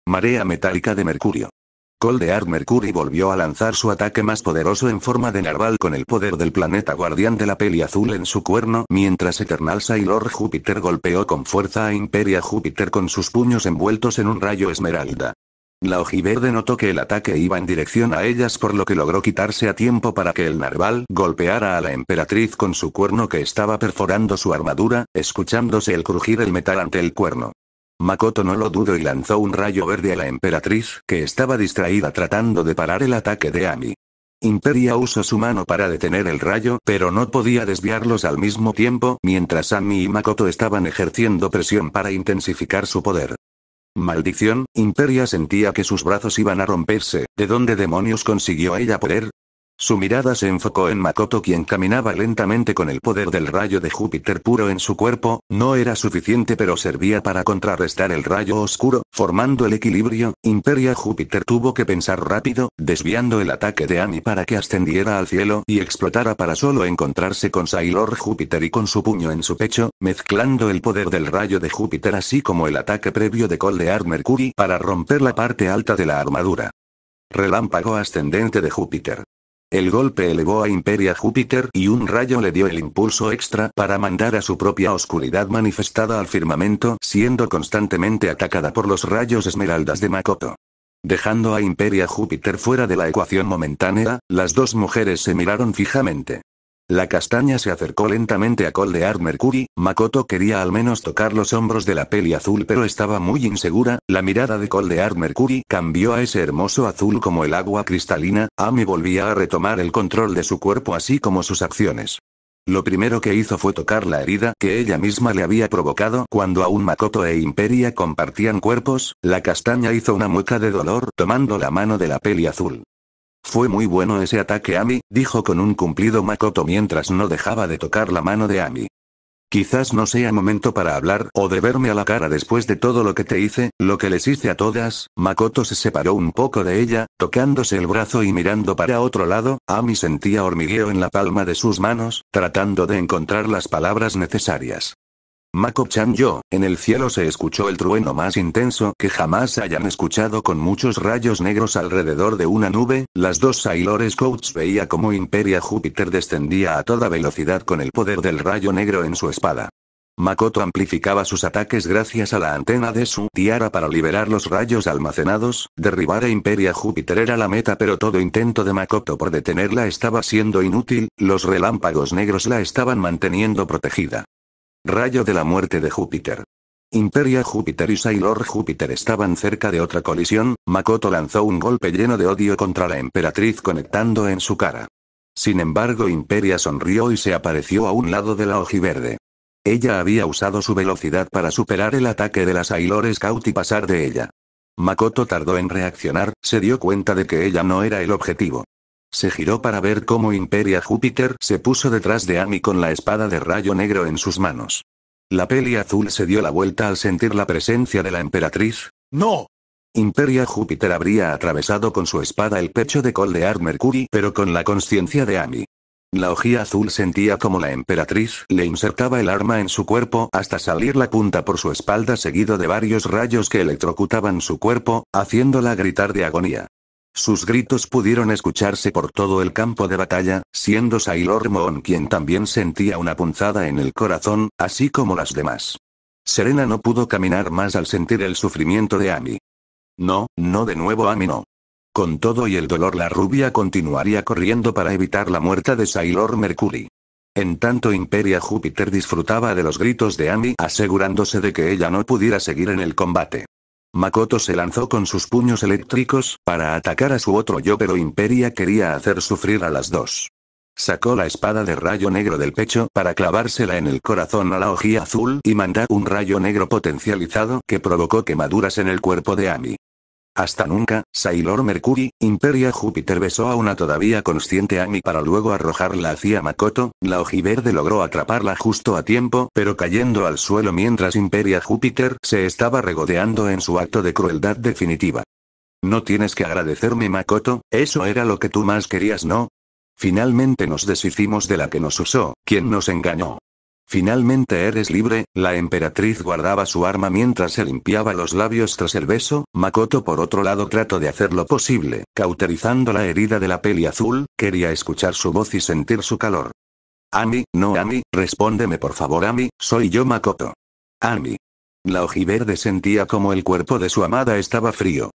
Marea metálica de Mercurio. Cold Mercury volvió a lanzar su ataque más poderoso en forma de narval con el poder del planeta guardián de la peli azul en su cuerno mientras Eternal Sailor Júpiter golpeó con fuerza a Imperia Júpiter con sus puños envueltos en un rayo esmeralda. La ojiverde notó que el ataque iba en dirección a ellas por lo que logró quitarse a tiempo para que el narval golpeara a la emperatriz con su cuerno que estaba perforando su armadura, escuchándose el crujir el metal ante el cuerno. Makoto no lo dudó y lanzó un rayo verde a la emperatriz, que estaba distraída tratando de parar el ataque de Ami. Imperia usó su mano para detener el rayo, pero no podía desviarlos al mismo tiempo, mientras Ami y Makoto estaban ejerciendo presión para intensificar su poder. Maldición, Imperia sentía que sus brazos iban a romperse, ¿de dónde demonios consiguió ella poder? Su mirada se enfocó en Makoto quien caminaba lentamente con el poder del rayo de Júpiter puro en su cuerpo, no era suficiente pero servía para contrarrestar el rayo oscuro, formando el equilibrio, Imperia Júpiter tuvo que pensar rápido, desviando el ataque de Annie para que ascendiera al cielo y explotara para solo encontrarse con Sailor Júpiter y con su puño en su pecho, mezclando el poder del rayo de Júpiter así como el ataque previo de Coldear Mercury para romper la parte alta de la armadura. Relámpago ascendente de Júpiter. El golpe elevó a Imperia Júpiter y un rayo le dio el impulso extra para mandar a su propia oscuridad manifestada al firmamento, siendo constantemente atacada por los rayos esmeraldas de Makoto. Dejando a Imperia Júpiter fuera de la ecuación momentánea, las dos mujeres se miraron fijamente. La castaña se acercó lentamente a Coldear Art Mercury, Makoto quería al menos tocar los hombros de la peli azul pero estaba muy insegura, la mirada de Coldear Art Mercury cambió a ese hermoso azul como el agua cristalina, Ami volvía a retomar el control de su cuerpo así como sus acciones. Lo primero que hizo fue tocar la herida que ella misma le había provocado cuando aún Makoto e Imperia compartían cuerpos, la castaña hizo una mueca de dolor tomando la mano de la peli azul. Fue muy bueno ese ataque Ami, dijo con un cumplido Makoto mientras no dejaba de tocar la mano de Ami. Quizás no sea momento para hablar o de verme a la cara después de todo lo que te hice, lo que les hice a todas. Makoto se separó un poco de ella, tocándose el brazo y mirando para otro lado. Ami sentía hormigueo en la palma de sus manos, tratando de encontrar las palabras necesarias. Mako-chan-yo, en el cielo se escuchó el trueno más intenso que jamás hayan escuchado con muchos rayos negros alrededor de una nube, las dos Sailor Scouts veía como Imperia Júpiter descendía a toda velocidad con el poder del rayo negro en su espada. Makoto amplificaba sus ataques gracias a la antena de su tiara para liberar los rayos almacenados, derribar a Imperia Júpiter era la meta pero todo intento de Makoto por detenerla estaba siendo inútil, los relámpagos negros la estaban manteniendo protegida. Rayo de la muerte de Júpiter. Imperia Júpiter y Sailor Júpiter estaban cerca de otra colisión, Makoto lanzó un golpe lleno de odio contra la emperatriz conectando en su cara. Sin embargo Imperia sonrió y se apareció a un lado de la ojiverde. Ella había usado su velocidad para superar el ataque de las Sailor Scout y pasar de ella. Makoto tardó en reaccionar, se dio cuenta de que ella no era el objetivo. Se giró para ver cómo Imperia Júpiter se puso detrás de Amy con la espada de rayo negro en sus manos. La peli azul se dio la vuelta al sentir la presencia de la emperatriz. ¡No! Imperia Júpiter habría atravesado con su espada el pecho de Coldear Mercury, pero con la conciencia de Amy. La ojía azul sentía como la emperatriz le insertaba el arma en su cuerpo hasta salir la punta por su espalda seguido de varios rayos que electrocutaban su cuerpo, haciéndola gritar de agonía. Sus gritos pudieron escucharse por todo el campo de batalla, siendo Sailor Moon quien también sentía una punzada en el corazón, así como las demás. Serena no pudo caminar más al sentir el sufrimiento de Ami. No, no de nuevo Ami no. Con todo y el dolor la rubia continuaría corriendo para evitar la muerte de Sailor Mercury. En tanto Imperia Júpiter disfrutaba de los gritos de Ami asegurándose de que ella no pudiera seguir en el combate. Makoto se lanzó con sus puños eléctricos para atacar a su otro yo pero Imperia quería hacer sufrir a las dos. Sacó la espada de rayo negro del pecho para clavársela en el corazón a la hojía azul y manda un rayo negro potencializado que provocó quemaduras en el cuerpo de Ami. Hasta nunca, Sailor Mercury, Imperia Júpiter besó a una todavía consciente Amy para luego arrojarla hacia Makoto, la ojiverde logró atraparla justo a tiempo pero cayendo al suelo mientras Imperia Júpiter se estaba regodeando en su acto de crueldad definitiva. No tienes que agradecerme Makoto, eso era lo que tú más querías ¿no? Finalmente nos deshicimos de la que nos usó, quien nos engañó. Finalmente eres libre, la emperatriz guardaba su arma mientras se limpiaba los labios tras el beso, Makoto por otro lado trató de hacer lo posible, cauterizando la herida de la peli azul, quería escuchar su voz y sentir su calor. Ami, no Ami, respóndeme por favor Ami, soy yo Makoto. Ami. La ojiverde sentía como el cuerpo de su amada estaba frío.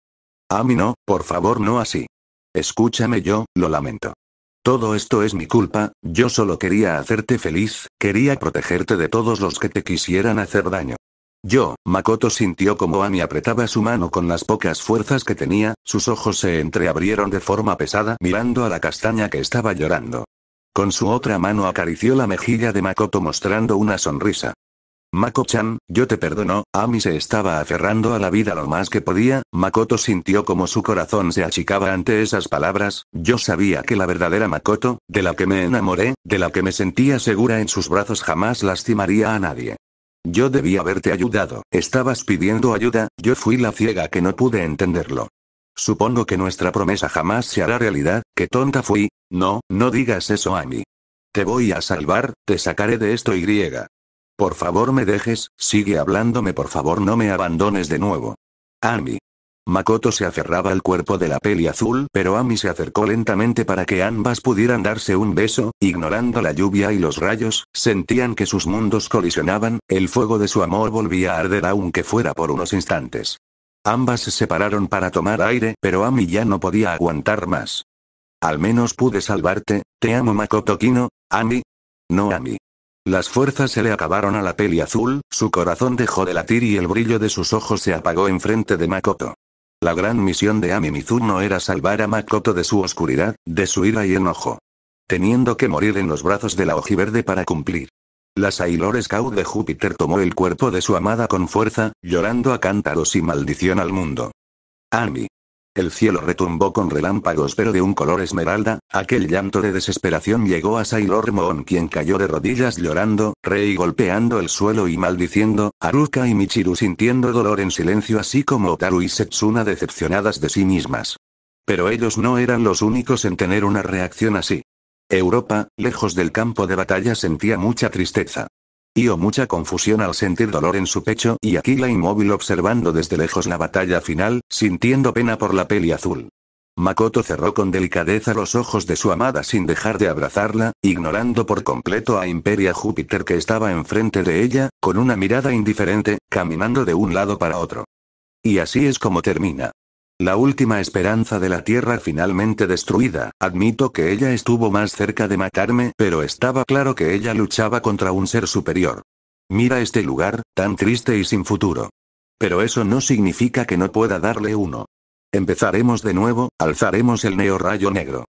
Ami no, por favor no así. Escúchame yo, lo lamento. Todo esto es mi culpa, yo solo quería hacerte feliz, quería protegerte de todos los que te quisieran hacer daño. Yo, Makoto sintió como Ami apretaba su mano con las pocas fuerzas que tenía, sus ojos se entreabrieron de forma pesada mirando a la castaña que estaba llorando. Con su otra mano acarició la mejilla de Makoto mostrando una sonrisa. Mako-chan, yo te perdono, Ami se estaba aferrando a la vida lo más que podía, Makoto sintió como su corazón se achicaba ante esas palabras, yo sabía que la verdadera Makoto, de la que me enamoré, de la que me sentía segura en sus brazos jamás lastimaría a nadie. Yo debía haberte ayudado, estabas pidiendo ayuda, yo fui la ciega que no pude entenderlo. Supongo que nuestra promesa jamás se hará realidad, que tonta fui, no, no digas eso a mí. Te voy a salvar, te sacaré de esto y por favor me dejes, sigue hablándome por favor no me abandones de nuevo. Ami. Makoto se aferraba al cuerpo de la peli azul, pero Ami se acercó lentamente para que ambas pudieran darse un beso, ignorando la lluvia y los rayos, sentían que sus mundos colisionaban, el fuego de su amor volvía a arder aunque fuera por unos instantes. Ambas se separaron para tomar aire, pero Ami ya no podía aguantar más. Al menos pude salvarte, te amo Makoto Kino, Ami. No Ami. Las fuerzas se le acabaron a la peli azul, su corazón dejó de latir y el brillo de sus ojos se apagó enfrente de Makoto. La gran misión de Ami Mizuno era salvar a Makoto de su oscuridad, de su ira y enojo. Teniendo que morir en los brazos de la ojiverde para cumplir. La Sailor Scout de Júpiter tomó el cuerpo de su amada con fuerza, llorando a cántaros y maldición al mundo. Ami. El cielo retumbó con relámpagos pero de un color esmeralda, aquel llanto de desesperación llegó a Sailor Moon quien cayó de rodillas llorando, Rey golpeando el suelo y maldiciendo, Aruka y Michiru sintiendo dolor en silencio así como Otaru y Setsuna decepcionadas de sí mismas. Pero ellos no eran los únicos en tener una reacción así. Europa, lejos del campo de batalla sentía mucha tristeza o mucha confusión al sentir dolor en su pecho y Aquila inmóvil observando desde lejos la batalla final, sintiendo pena por la peli azul. Makoto cerró con delicadeza los ojos de su amada sin dejar de abrazarla, ignorando por completo a Imperia Júpiter que estaba enfrente de ella, con una mirada indiferente, caminando de un lado para otro. Y así es como termina. La última esperanza de la Tierra finalmente destruida, admito que ella estuvo más cerca de matarme, pero estaba claro que ella luchaba contra un ser superior. Mira este lugar, tan triste y sin futuro. Pero eso no significa que no pueda darle uno. Empezaremos de nuevo, alzaremos el neorrayo negro.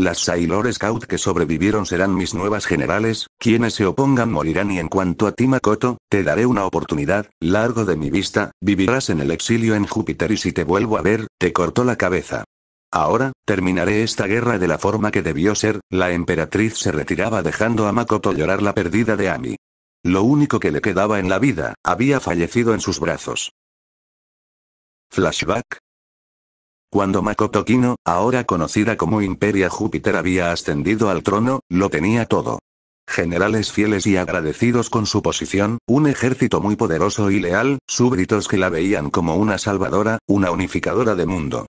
Las Sailor Scout que sobrevivieron serán mis nuevas generales, quienes se opongan morirán y en cuanto a ti Makoto, te daré una oportunidad, largo de mi vista, vivirás en el exilio en Júpiter y si te vuelvo a ver, te corto la cabeza. Ahora, terminaré esta guerra de la forma que debió ser, la emperatriz se retiraba dejando a Makoto llorar la pérdida de Ami. Lo único que le quedaba en la vida, había fallecido en sus brazos. Flashback, cuando Makoto Kino, ahora conocida como Imperia Júpiter había ascendido al trono, lo tenía todo. Generales fieles y agradecidos con su posición, un ejército muy poderoso y leal, súbditos que la veían como una salvadora, una unificadora de mundo.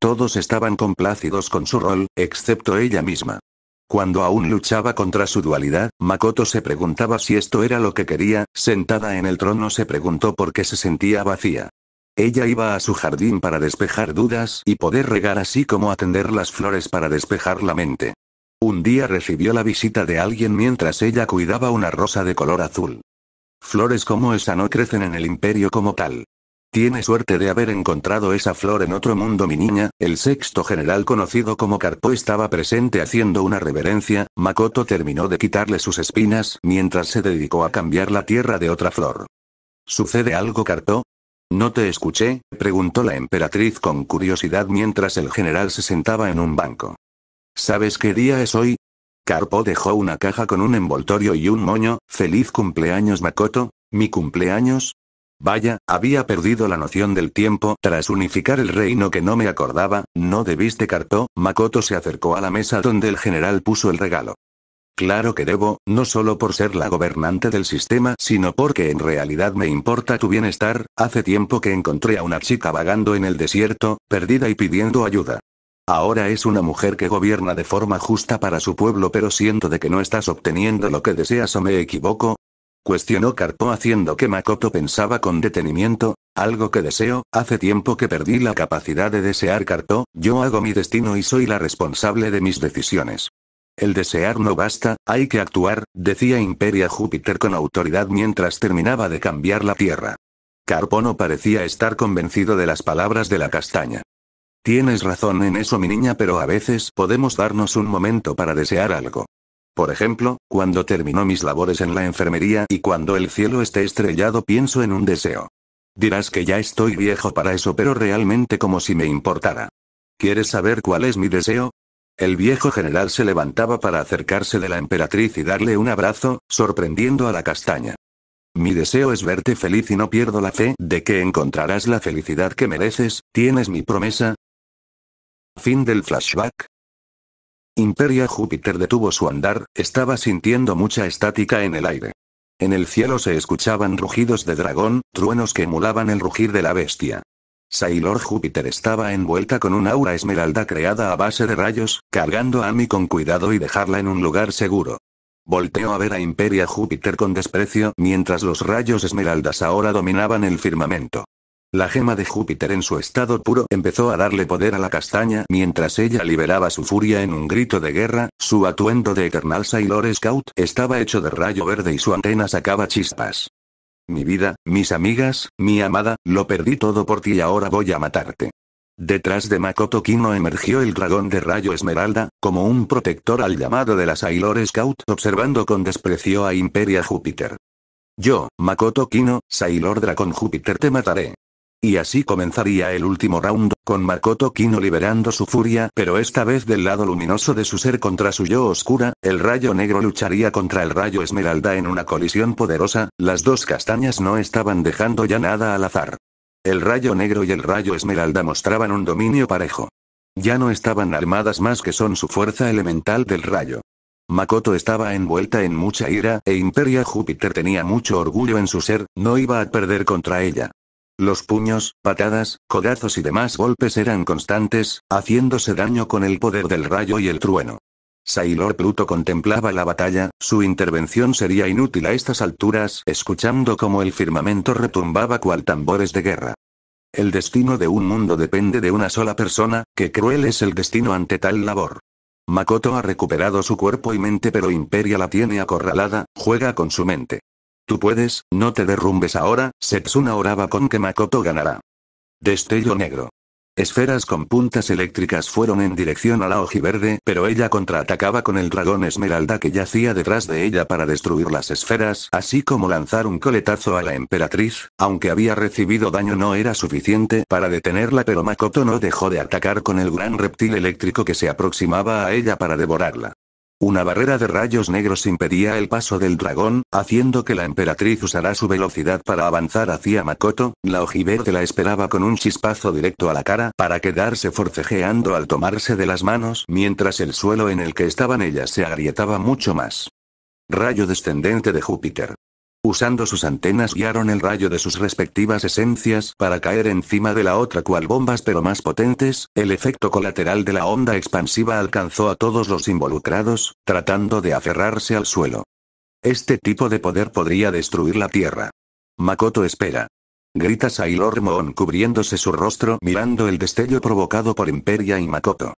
Todos estaban complácidos con su rol, excepto ella misma. Cuando aún luchaba contra su dualidad, Makoto se preguntaba si esto era lo que quería, sentada en el trono se preguntó por qué se sentía vacía. Ella iba a su jardín para despejar dudas y poder regar así como atender las flores para despejar la mente. Un día recibió la visita de alguien mientras ella cuidaba una rosa de color azul. Flores como esa no crecen en el imperio como tal. Tiene suerte de haber encontrado esa flor en otro mundo mi niña, el sexto general conocido como Carpo estaba presente haciendo una reverencia, Makoto terminó de quitarle sus espinas mientras se dedicó a cambiar la tierra de otra flor. ¿Sucede algo Carpo? ¿No te escuché? preguntó la emperatriz con curiosidad mientras el general se sentaba en un banco. ¿Sabes qué día es hoy? Carpo dejó una caja con un envoltorio y un moño. Feliz cumpleaños, Makoto. ¿Mi cumpleaños? Vaya, había perdido la noción del tiempo tras unificar el reino que no me acordaba, no debiste Carpo. Makoto se acercó a la mesa donde el general puso el regalo. Claro que debo, no solo por ser la gobernante del sistema, sino porque en realidad me importa tu bienestar, hace tiempo que encontré a una chica vagando en el desierto, perdida y pidiendo ayuda. Ahora es una mujer que gobierna de forma justa para su pueblo, pero siento de que no estás obteniendo lo que deseas o me equivoco. Cuestionó Carpo haciendo que Makoto pensaba con detenimiento, algo que deseo, hace tiempo que perdí la capacidad de desear Carto, yo hago mi destino y soy la responsable de mis decisiones. El desear no basta, hay que actuar, decía Imperia Júpiter con autoridad mientras terminaba de cambiar la tierra. Carpono parecía estar convencido de las palabras de la castaña. Tienes razón en eso mi niña pero a veces podemos darnos un momento para desear algo. Por ejemplo, cuando termino mis labores en la enfermería y cuando el cielo esté estrellado pienso en un deseo. Dirás que ya estoy viejo para eso pero realmente como si me importara. ¿Quieres saber cuál es mi deseo? El viejo general se levantaba para acercarse de la emperatriz y darle un abrazo, sorprendiendo a la castaña. Mi deseo es verte feliz y no pierdo la fe de que encontrarás la felicidad que mereces, tienes mi promesa. Fin del flashback. Imperia Júpiter detuvo su andar, estaba sintiendo mucha estática en el aire. En el cielo se escuchaban rugidos de dragón, truenos que emulaban el rugir de la bestia. Sailor Júpiter estaba envuelta con un aura esmeralda creada a base de rayos, cargando a Amy con cuidado y dejarla en un lugar seguro. Volteó a ver a Imperia Júpiter con desprecio mientras los rayos esmeraldas ahora dominaban el firmamento. La gema de Júpiter en su estado puro empezó a darle poder a la castaña mientras ella liberaba su furia en un grito de guerra, su atuendo de Eternal Sailor Scout estaba hecho de rayo verde y su antena sacaba chispas. Mi vida, mis amigas, mi amada, lo perdí todo por ti y ahora voy a matarte. Detrás de Makoto Kino emergió el dragón de rayo esmeralda, como un protector al llamado de la Sailor Scout observando con desprecio a Imperia Júpiter. Yo, Makoto Kino, Sailor Dragón Júpiter te mataré. Y así comenzaría el último round, con Makoto Kino liberando su furia, pero esta vez del lado luminoso de su ser contra su yo oscura, el rayo negro lucharía contra el rayo esmeralda en una colisión poderosa, las dos castañas no estaban dejando ya nada al azar. El rayo negro y el rayo esmeralda mostraban un dominio parejo. Ya no estaban armadas más que son su fuerza elemental del rayo. Makoto estaba envuelta en mucha ira, e Imperia Júpiter tenía mucho orgullo en su ser, no iba a perder contra ella. Los puños, patadas, codazos y demás golpes eran constantes, haciéndose daño con el poder del rayo y el trueno. Sailor Pluto contemplaba la batalla, su intervención sería inútil a estas alturas, escuchando cómo el firmamento retumbaba cual tambores de guerra. El destino de un mundo depende de una sola persona, que cruel es el destino ante tal labor. Makoto ha recuperado su cuerpo y mente pero Imperia la tiene acorralada, juega con su mente. Tú puedes, no te derrumbes ahora, Setsuna oraba con que Makoto ganará. Destello negro. Esferas con puntas eléctricas fueron en dirección a la verde, pero ella contraatacaba con el dragón esmeralda que yacía detrás de ella para destruir las esferas, así como lanzar un coletazo a la emperatriz, aunque había recibido daño no era suficiente para detenerla pero Makoto no dejó de atacar con el gran reptil eléctrico que se aproximaba a ella para devorarla. Una barrera de rayos negros impedía el paso del dragón, haciendo que la emperatriz usara su velocidad para avanzar hacia Makoto, la ojiverde la esperaba con un chispazo directo a la cara para quedarse forcejeando al tomarse de las manos mientras el suelo en el que estaban ellas se agrietaba mucho más. Rayo descendente de Júpiter. Usando sus antenas guiaron el rayo de sus respectivas esencias para caer encima de la otra cual bombas pero más potentes, el efecto colateral de la onda expansiva alcanzó a todos los involucrados, tratando de aferrarse al suelo. Este tipo de poder podría destruir la Tierra. Makoto espera. Grita Sailor Moon cubriéndose su rostro mirando el destello provocado por Imperia y Makoto.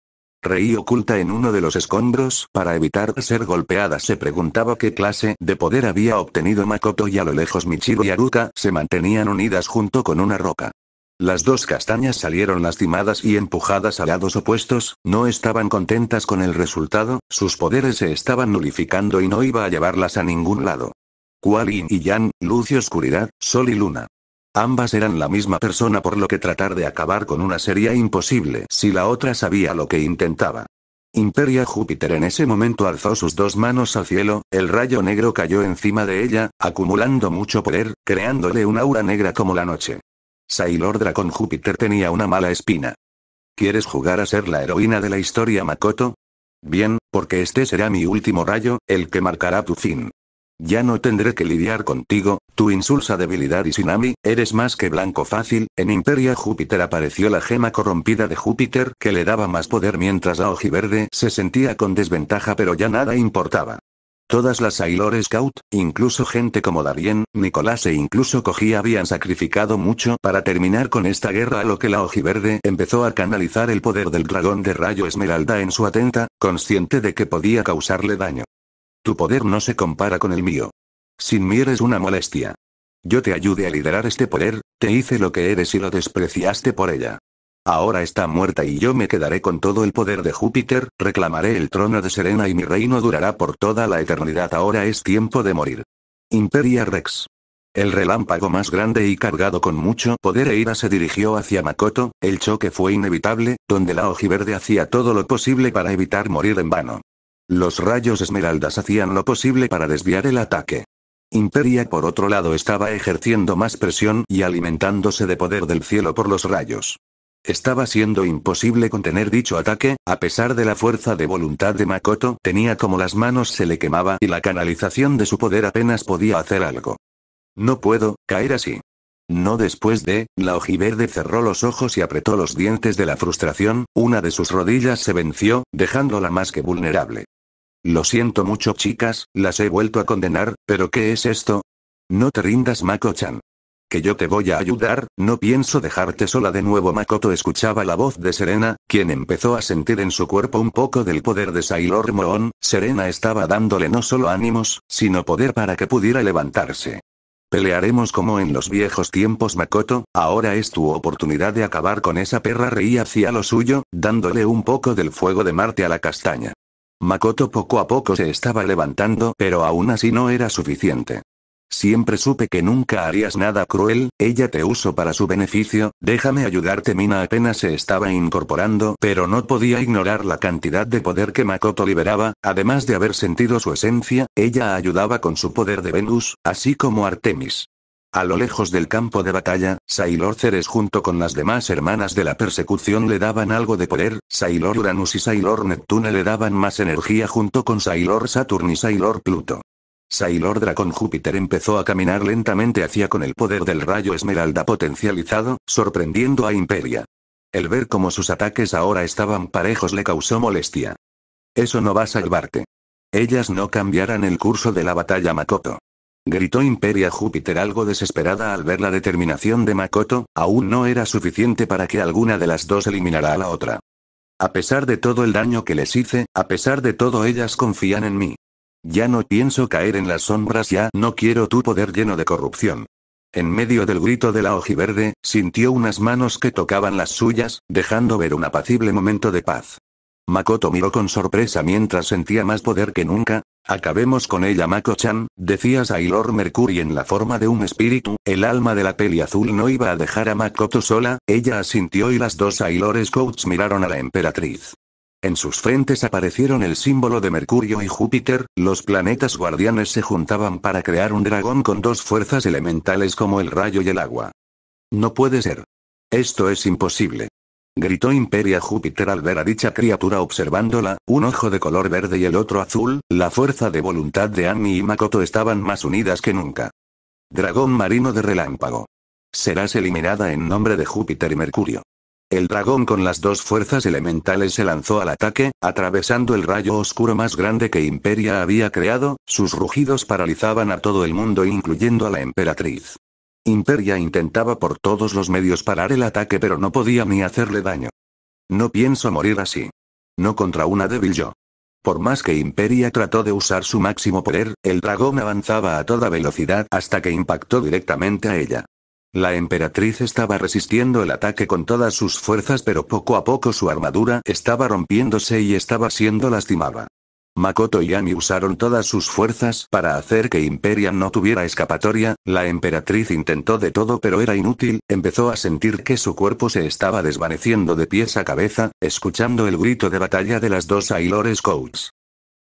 Reí oculta en uno de los escombros para evitar ser golpeada. Se preguntaba qué clase de poder había obtenido Makoto y a lo lejos michiro y Aruka se mantenían unidas junto con una roca. Las dos castañas salieron lastimadas y empujadas a lados opuestos, no estaban contentas con el resultado, sus poderes se estaban nulificando y no iba a llevarlas a ningún lado. Kualin y Yan, luz y oscuridad, sol y luna. Ambas eran la misma persona por lo que tratar de acabar con una sería imposible si la otra sabía lo que intentaba. Imperia Júpiter en ese momento alzó sus dos manos al cielo, el rayo negro cayó encima de ella, acumulando mucho poder, creándole un aura negra como la noche. Sailordra con Júpiter tenía una mala espina. ¿Quieres jugar a ser la heroína de la historia Makoto? Bien, porque este será mi último rayo, el que marcará tu fin. Ya no tendré que lidiar contigo, tu insulsa debilidad y Sinami, eres más que blanco fácil. En Imperia Júpiter apareció la gema corrompida de Júpiter que le daba más poder mientras la Verde se sentía con desventaja pero ya nada importaba. Todas las Aylor Scout, incluso gente como Darien, Nicolás e incluso Koji habían sacrificado mucho para terminar con esta guerra a lo que la Verde empezó a canalizar el poder del dragón de rayo Esmeralda en su atenta, consciente de que podía causarle daño. Tu poder no se compara con el mío. Sin mí eres una molestia. Yo te ayude a liderar este poder, te hice lo que eres y lo despreciaste por ella. Ahora está muerta y yo me quedaré con todo el poder de Júpiter, reclamaré el trono de Serena y mi reino durará por toda la eternidad. Ahora es tiempo de morir. Imperia Rex. El relámpago más grande y cargado con mucho poder e ira se dirigió hacia Makoto, el choque fue inevitable, donde la verde hacía todo lo posible para evitar morir en vano. Los rayos esmeraldas hacían lo posible para desviar el ataque. Imperia por otro lado estaba ejerciendo más presión y alimentándose de poder del cielo por los rayos. Estaba siendo imposible contener dicho ataque, a pesar de la fuerza de voluntad de Makoto, tenía como las manos se le quemaba y la canalización de su poder apenas podía hacer algo. No puedo, caer así. No después de, la ojiverde cerró los ojos y apretó los dientes de la frustración, una de sus rodillas se venció, dejándola más que vulnerable. Lo siento mucho chicas, las he vuelto a condenar, pero ¿qué es esto? No te rindas Mako-chan. Que yo te voy a ayudar, no pienso dejarte sola de nuevo Makoto escuchaba la voz de Serena, quien empezó a sentir en su cuerpo un poco del poder de Sailor Moon, Serena estaba dándole no solo ánimos, sino poder para que pudiera levantarse. Pelearemos como en los viejos tiempos Makoto, ahora es tu oportunidad de acabar con esa perra reí hacia lo suyo, dándole un poco del fuego de Marte a la castaña. Makoto poco a poco se estaba levantando, pero aún así no era suficiente. Siempre supe que nunca harías nada cruel, ella te uso para su beneficio, déjame ayudarte. Mina apenas se estaba incorporando, pero no podía ignorar la cantidad de poder que Makoto liberaba, además de haber sentido su esencia, ella ayudaba con su poder de Venus, así como Artemis. A lo lejos del campo de batalla, Sailor Ceres junto con las demás hermanas de la persecución le daban algo de poder, Sailor Uranus y Sailor Neptune le daban más energía junto con Sailor Saturn y Sailor Pluto. Sailor Dracon Júpiter empezó a caminar lentamente hacia con el poder del rayo esmeralda potencializado, sorprendiendo a Imperia. El ver cómo sus ataques ahora estaban parejos le causó molestia. Eso no va a salvarte. Ellas no cambiarán el curso de la batalla Makoto gritó Imperia Júpiter algo desesperada al ver la determinación de Makoto, aún no era suficiente para que alguna de las dos eliminara a la otra. A pesar de todo el daño que les hice, a pesar de todo ellas confían en mí. Ya no pienso caer en las sombras, ya no quiero tu poder lleno de corrupción. En medio del grito de la ojiverde, sintió unas manos que tocaban las suyas, dejando ver un apacible momento de paz. Makoto miró con sorpresa mientras sentía más poder que nunca, Acabemos con ella Mako-chan, decía Sailor Mercury en la forma de un espíritu, el alma de la peli azul no iba a dejar a Makoto sola, ella asintió y las dos Sailor Scouts miraron a la emperatriz. En sus frentes aparecieron el símbolo de Mercurio y Júpiter, los planetas guardianes se juntaban para crear un dragón con dos fuerzas elementales como el rayo y el agua. No puede ser. Esto es imposible gritó Imperia Júpiter al ver a dicha criatura observándola, un ojo de color verde y el otro azul, la fuerza de voluntad de Annie y Makoto estaban más unidas que nunca. Dragón marino de relámpago. Serás eliminada en nombre de Júpiter y Mercurio. El dragón con las dos fuerzas elementales se lanzó al ataque, atravesando el rayo oscuro más grande que Imperia había creado, sus rugidos paralizaban a todo el mundo incluyendo a la emperatriz. Imperia intentaba por todos los medios parar el ataque pero no podía ni hacerle daño. No pienso morir así. No contra una débil yo. Por más que Imperia trató de usar su máximo poder, el dragón avanzaba a toda velocidad hasta que impactó directamente a ella. La emperatriz estaba resistiendo el ataque con todas sus fuerzas pero poco a poco su armadura estaba rompiéndose y estaba siendo lastimada. Makoto y Ami usaron todas sus fuerzas para hacer que Imperia no tuviera escapatoria, la emperatriz intentó de todo pero era inútil, empezó a sentir que su cuerpo se estaba desvaneciendo de pies a cabeza, escuchando el grito de batalla de las dos Aylores Scouts.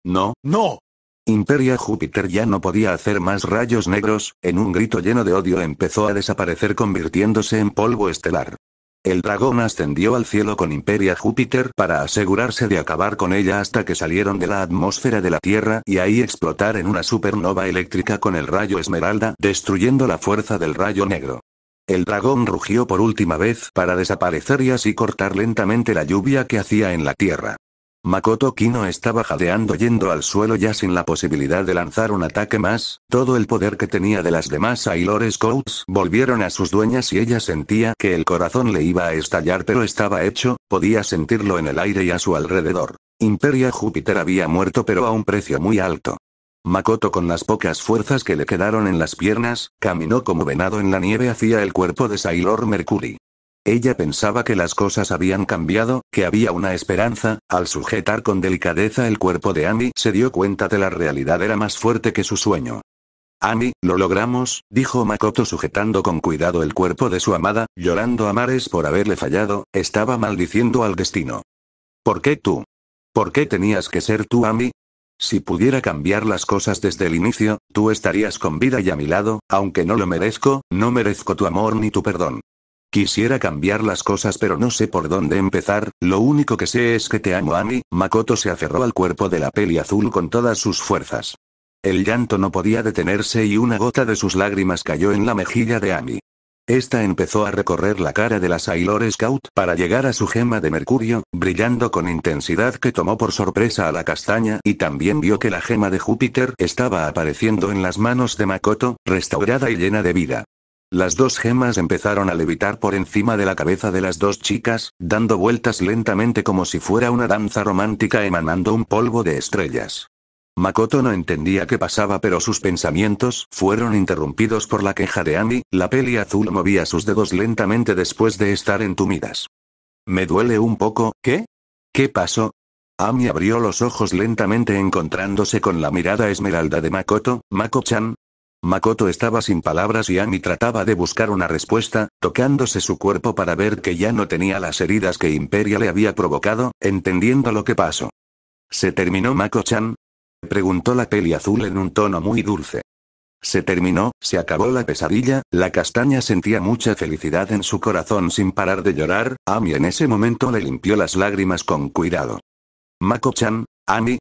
No, no, Imperia Júpiter ya no podía hacer más rayos negros, en un grito lleno de odio empezó a desaparecer convirtiéndose en polvo estelar. El dragón ascendió al cielo con Imperia Júpiter para asegurarse de acabar con ella hasta que salieron de la atmósfera de la Tierra y ahí explotar en una supernova eléctrica con el rayo esmeralda, destruyendo la fuerza del rayo negro. El dragón rugió por última vez para desaparecer y así cortar lentamente la lluvia que hacía en la Tierra. Makoto Kino estaba jadeando yendo al suelo ya sin la posibilidad de lanzar un ataque más, todo el poder que tenía de las demás Sailor Scouts volvieron a sus dueñas y ella sentía que el corazón le iba a estallar pero estaba hecho, podía sentirlo en el aire y a su alrededor. Imperia Júpiter había muerto pero a un precio muy alto. Makoto con las pocas fuerzas que le quedaron en las piernas, caminó como venado en la nieve hacia el cuerpo de Sailor Mercury. Ella pensaba que las cosas habían cambiado, que había una esperanza, al sujetar con delicadeza el cuerpo de Ami se dio cuenta de la realidad era más fuerte que su sueño. Ami, lo logramos, dijo Makoto sujetando con cuidado el cuerpo de su amada, llorando a mares por haberle fallado, estaba maldiciendo al destino. ¿Por qué tú? ¿Por qué tenías que ser tú, Ami? Si pudiera cambiar las cosas desde el inicio, tú estarías con vida y a mi lado, aunque no lo merezco, no merezco tu amor ni tu perdón. Quisiera cambiar las cosas pero no sé por dónde empezar, lo único que sé es que te amo Ami, Makoto se aferró al cuerpo de la peli azul con todas sus fuerzas. El llanto no podía detenerse y una gota de sus lágrimas cayó en la mejilla de Ami. Esta empezó a recorrer la cara de la Sailor Scout para llegar a su gema de mercurio, brillando con intensidad que tomó por sorpresa a la castaña y también vio que la gema de Júpiter estaba apareciendo en las manos de Makoto, restaurada y llena de vida. Las dos gemas empezaron a levitar por encima de la cabeza de las dos chicas, dando vueltas lentamente como si fuera una danza romántica emanando un polvo de estrellas. Makoto no entendía qué pasaba pero sus pensamientos fueron interrumpidos por la queja de Ami, la peli azul movía sus dedos lentamente después de estar entumidas. Me duele un poco, ¿qué? ¿Qué pasó? Ami abrió los ojos lentamente encontrándose con la mirada esmeralda de Makoto, Mako-chan, Makoto estaba sin palabras y Ami trataba de buscar una respuesta, tocándose su cuerpo para ver que ya no tenía las heridas que Imperia le había provocado, entendiendo lo que pasó. ¿Se terminó Mako-chan? Preguntó la peli azul en un tono muy dulce. Se terminó, se acabó la pesadilla, la castaña sentía mucha felicidad en su corazón sin parar de llorar, Ami en ese momento le limpió las lágrimas con cuidado. Mako-chan, Ami,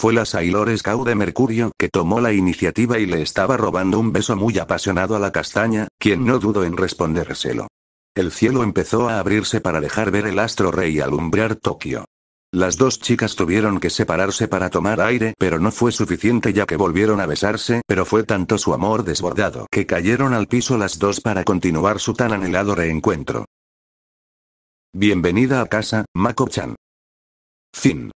fue la Sailor Scout de Mercurio que tomó la iniciativa y le estaba robando un beso muy apasionado a la castaña, quien no dudó en respondérselo. El cielo empezó a abrirse para dejar ver el astro rey alumbrar Tokio. Las dos chicas tuvieron que separarse para tomar aire, pero no fue suficiente ya que volvieron a besarse, pero fue tanto su amor desbordado que cayeron al piso las dos para continuar su tan anhelado reencuentro. Bienvenida a casa, Mako-chan. Fin.